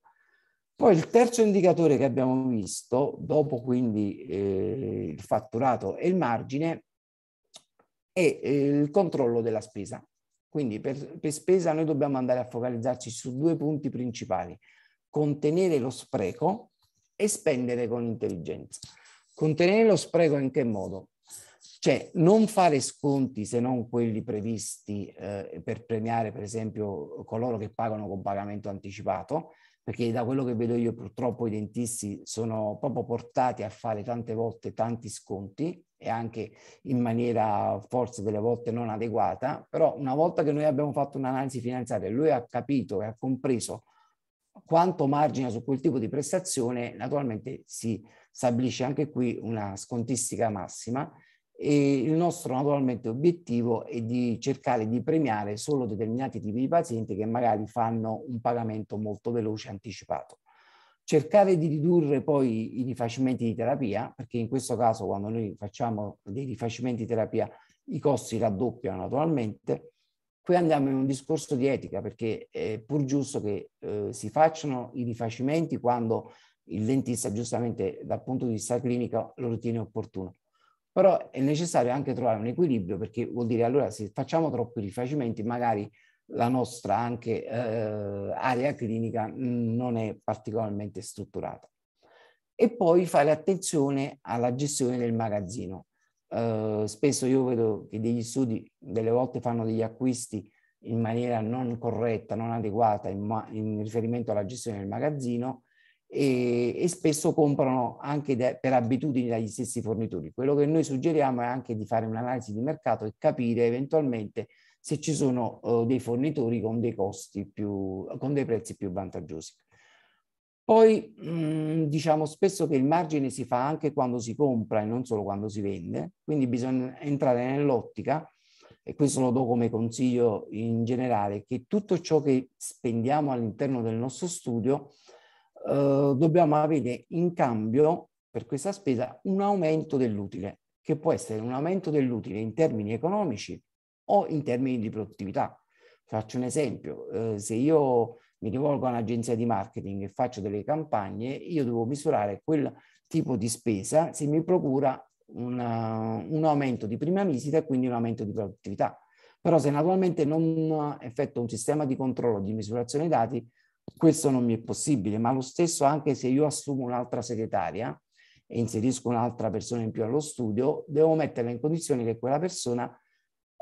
Poi il terzo indicatore che abbiamo visto, dopo quindi eh, il fatturato e il margine, è eh, il controllo della spesa. Quindi per, per spesa noi dobbiamo andare a focalizzarci su due punti principali, contenere lo spreco e spendere con intelligenza. Contenere lo spreco in che modo? Cioè non fare sconti se non quelli previsti eh, per premiare per esempio coloro che pagano con pagamento anticipato, perché da quello che vedo io purtroppo i dentisti sono proprio portati a fare tante volte tanti sconti e anche in maniera forse delle volte non adeguata, però una volta che noi abbiamo fatto un'analisi finanziaria e lui ha capito e ha compreso quanto margina su quel tipo di prestazione, naturalmente si stabilisce anche qui una scontistica massima e il nostro naturalmente obiettivo è di cercare di premiare solo determinati tipi di pazienti che magari fanno un pagamento molto veloce anticipato. Cercare di ridurre poi i rifacimenti di terapia, perché in questo caso quando noi facciamo dei rifacimenti di terapia i costi raddoppiano naturalmente, qui andiamo in un discorso di etica, perché è pur giusto che eh, si facciano i rifacimenti quando il dentista giustamente dal punto di vista clinico lo ritiene opportuno. Però è necessario anche trovare un equilibrio perché vuol dire allora se facciamo troppi rifacimenti magari la nostra anche eh, area clinica mm, non è particolarmente strutturata. E poi fare attenzione alla gestione del magazzino. Eh, spesso io vedo che degli studi delle volte fanno degli acquisti in maniera non corretta, non adeguata in, ma- in riferimento alla gestione del magazzino e, e spesso comprano anche de, per abitudini dagli stessi fornitori. Quello che noi suggeriamo è anche di fare un'analisi di mercato e capire eventualmente se ci sono uh, dei fornitori con dei costi più, con dei prezzi più vantaggiosi. Poi mh, mm, diciamo spesso che il margine si fa anche quando si compra e non solo quando si vende, quindi bisogna entrare nell'ottica e questo lo do come consiglio in generale, che tutto ciò che spendiamo all'interno del nostro studio eh, dobbiamo avere in cambio per questa spesa un aumento dell'utile, che può essere un aumento dell'utile in termini economici o in termini di produttività. Faccio un esempio, eh, se io mi rivolgo a un'agenzia di marketing e faccio delle campagne, io devo misurare quel tipo di spesa se mi procura una, eh, un aumento di prima visita e quindi un aumento di produttività. Però se naturalmente non effetto un sistema di controllo di misurazione dei dati, questo non mi è possibile, ma lo stesso anche se io assumo un'altra segretaria e inserisco un'altra persona in più allo studio, devo metterla in condizione che quella persona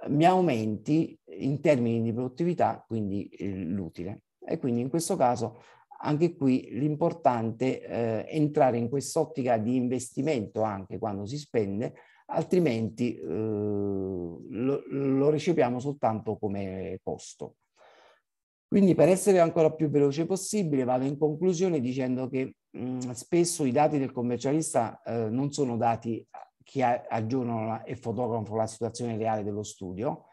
eh, mi aumenti in termini di produttività, quindi eh, l'utile. E quindi in questo caso anche qui l'importante è eh, entrare in quest'ottica di investimento anche quando si spende, altrimenti eh, lo, lo recepiamo soltanto come costo. Quindi per essere ancora più veloce possibile vado in conclusione dicendo che mh, mm, spesso i dati del commercialista eh, non sono dati che aggiornano e fotografano la situazione reale dello studio.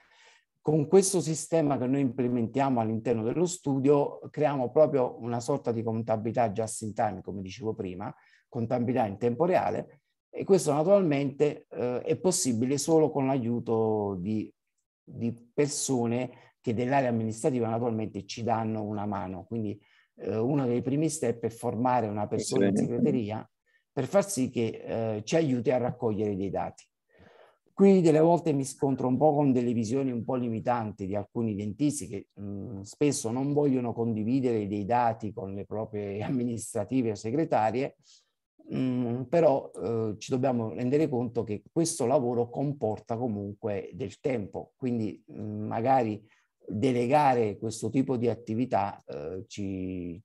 Con questo sistema che noi implementiamo all'interno dello studio creiamo proprio una sorta di contabilità just in time, come dicevo prima, contabilità in tempo reale e questo naturalmente eh, è possibile solo con l'aiuto di, di persone che dell'area amministrativa naturalmente ci danno una mano. Quindi eh, uno dei primi step è formare una persona in segreteria per far sì che eh, ci aiuti a raccogliere dei dati. Qui delle volte mi scontro un po' con delle visioni un po' limitanti di alcuni dentisti che mh, mm, spesso non vogliono condividere dei dati con le proprie [LAUGHS] amministrative o segretarie, Mm, però eh, ci dobbiamo rendere conto che questo lavoro comporta comunque del tempo, quindi mh, mm, magari delegare questo tipo di attività eh, ci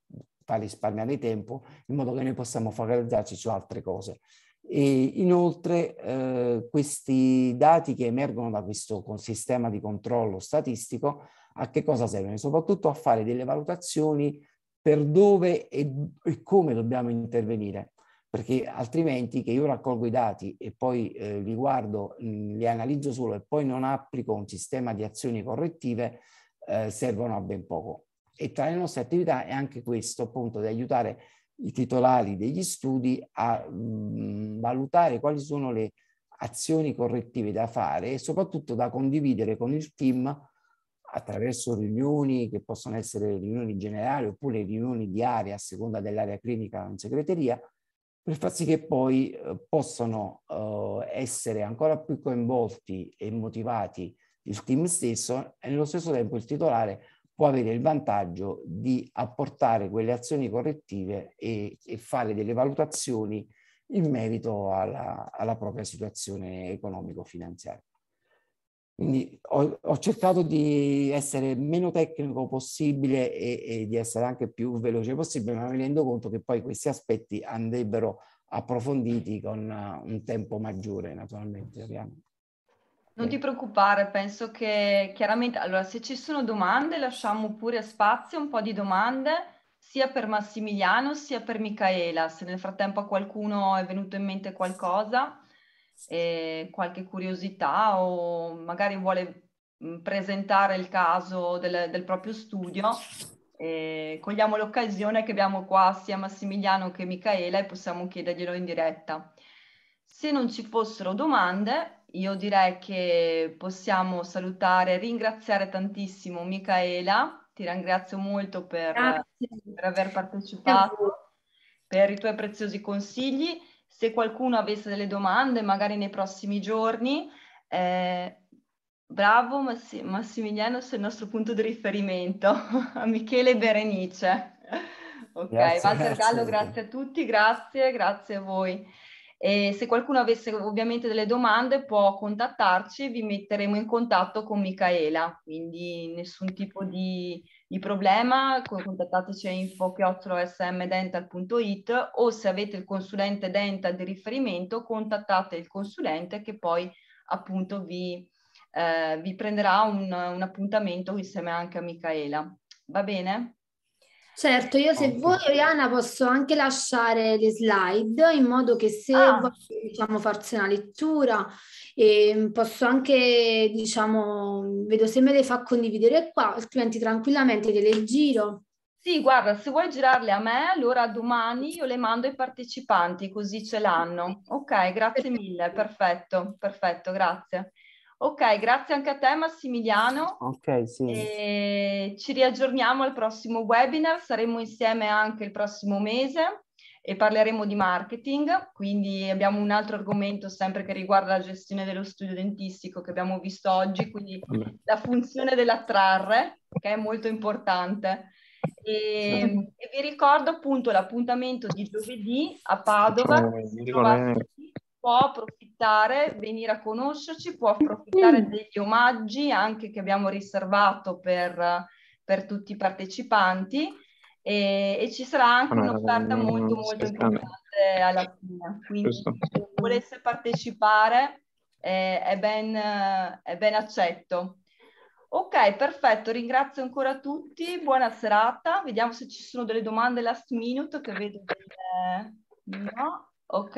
fa risparmiare tempo in modo che noi possiamo focalizzarci su altre cose. E inoltre eh, questi dati che emergono da questo sistema di controllo statistico a che cosa servono? Soprattutto a fare delle valutazioni per dove e, e come dobbiamo intervenire perché altrimenti che io raccolgo i dati e poi eh, li guardo, mm, li analizzo solo e poi non applico un sistema di azioni correttive, eh, servono a ben poco. E tra le nostre attività è anche questo, appunto, di aiutare i titolari degli studi a mh, mm, valutare quali sono le azioni correttive da fare e soprattutto da condividere con il team attraverso riunioni che possono essere riunioni generali oppure riunioni di diarie a seconda dell'area clinica in segreteria, per far sì che poi eh, possano eh, essere ancora più coinvolti e motivati il team stesso e nello stesso tempo il titolare può avere il vantaggio di apportare quelle azioni correttive e, e fare delle valutazioni in merito alla, alla propria situazione economico-finanziaria. Quindi ho, ho, cercato di essere meno tecnico possibile e, e, di essere anche più veloce possibile, ma mi rendo conto che poi questi aspetti andrebbero approfonditi con uh, un tempo maggiore, naturalmente. Non ti preoccupare, penso che chiaramente, allora se ci sono domande lasciamo pure spazio, un po' di domande, sia per Massimiliano sia per Micaela, se nel frattempo a qualcuno è venuto in mente qualcosa eh, qualche curiosità o magari vuole presentare il caso del, del proprio studio, eh, cogliamo l'occasione che abbiamo qua sia Massimiliano che Micaela e possiamo chiederglielo in diretta. Se non ci fossero domande, io direi che possiamo salutare, e ringraziare tantissimo Micaela, ti ringrazio molto per, per aver partecipato, per i tuoi preziosi consigli se qualcuno avesse delle domande, magari nei prossimi giorni, eh, bravo Massi- Massimiliano, sei il nostro punto di riferimento, [LAUGHS] Michele Berenice. ok, grazie, Walter Gallo, grazie a tutti, grazie, grazie a voi. E se qualcuno avesse ovviamente delle domande può contattarci vi metteremo in contatto con Micaela, quindi nessun tipo di, di problema, contattateci a info o se avete il consulente dental di riferimento contattate il consulente che poi appunto vi, eh, vi prenderà un, un appuntamento insieme anche a Micaela. Va bene? Certo, io se vuoi, Oriana, posso anche lasciare le slide in modo che se ah. voglio diciamo, farsi una lettura, eh, posso anche, diciamo, vedo se me le fa condividere qua, altrimenti tranquillamente te le giro. Sì, guarda, se vuoi girarle a me, allora domani io le mando ai partecipanti, così ce l'hanno. Ok, grazie mille, perfetto, perfetto, grazie. Ok, grazie anche a te Massimiliano. Ok, sì. E ci riaggiorniamo al prossimo webinar, saremo insieme anche il prossimo mese e parleremo di marketing, quindi abbiamo un altro argomento sempre che riguarda la gestione dello studio dentistico che abbiamo visto oggi, quindi Vabbè. la funzione dell'attrarre, che è molto importante. E, sì. e vi ricordo appunto l'appuntamento di giovedì a Padova. Cioè, può approfittare, venire a conoscerci, può approfittare degli omaggi anche che abbiamo riservato per, per tutti i partecipanti e, e ci sarà anche no, ah, un'offerta no, molto molto aspettando. importante alla fine. Quindi Questo. se volesse partecipare eh, è, ben, è ben accetto. Ok, perfetto, ringrazio ancora tutti, buona serata, vediamo se ci sono delle domande last minute che vedo che... Eh, no. Ok,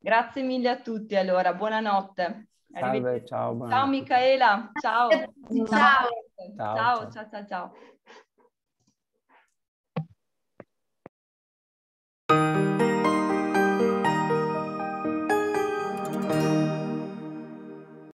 grazie mille a tutti allora, buonanotte. Salve, ciao, buonanotte. ciao Micaela, ciao. Ciao. Ciao, ciao, ciao. ciao. ciao.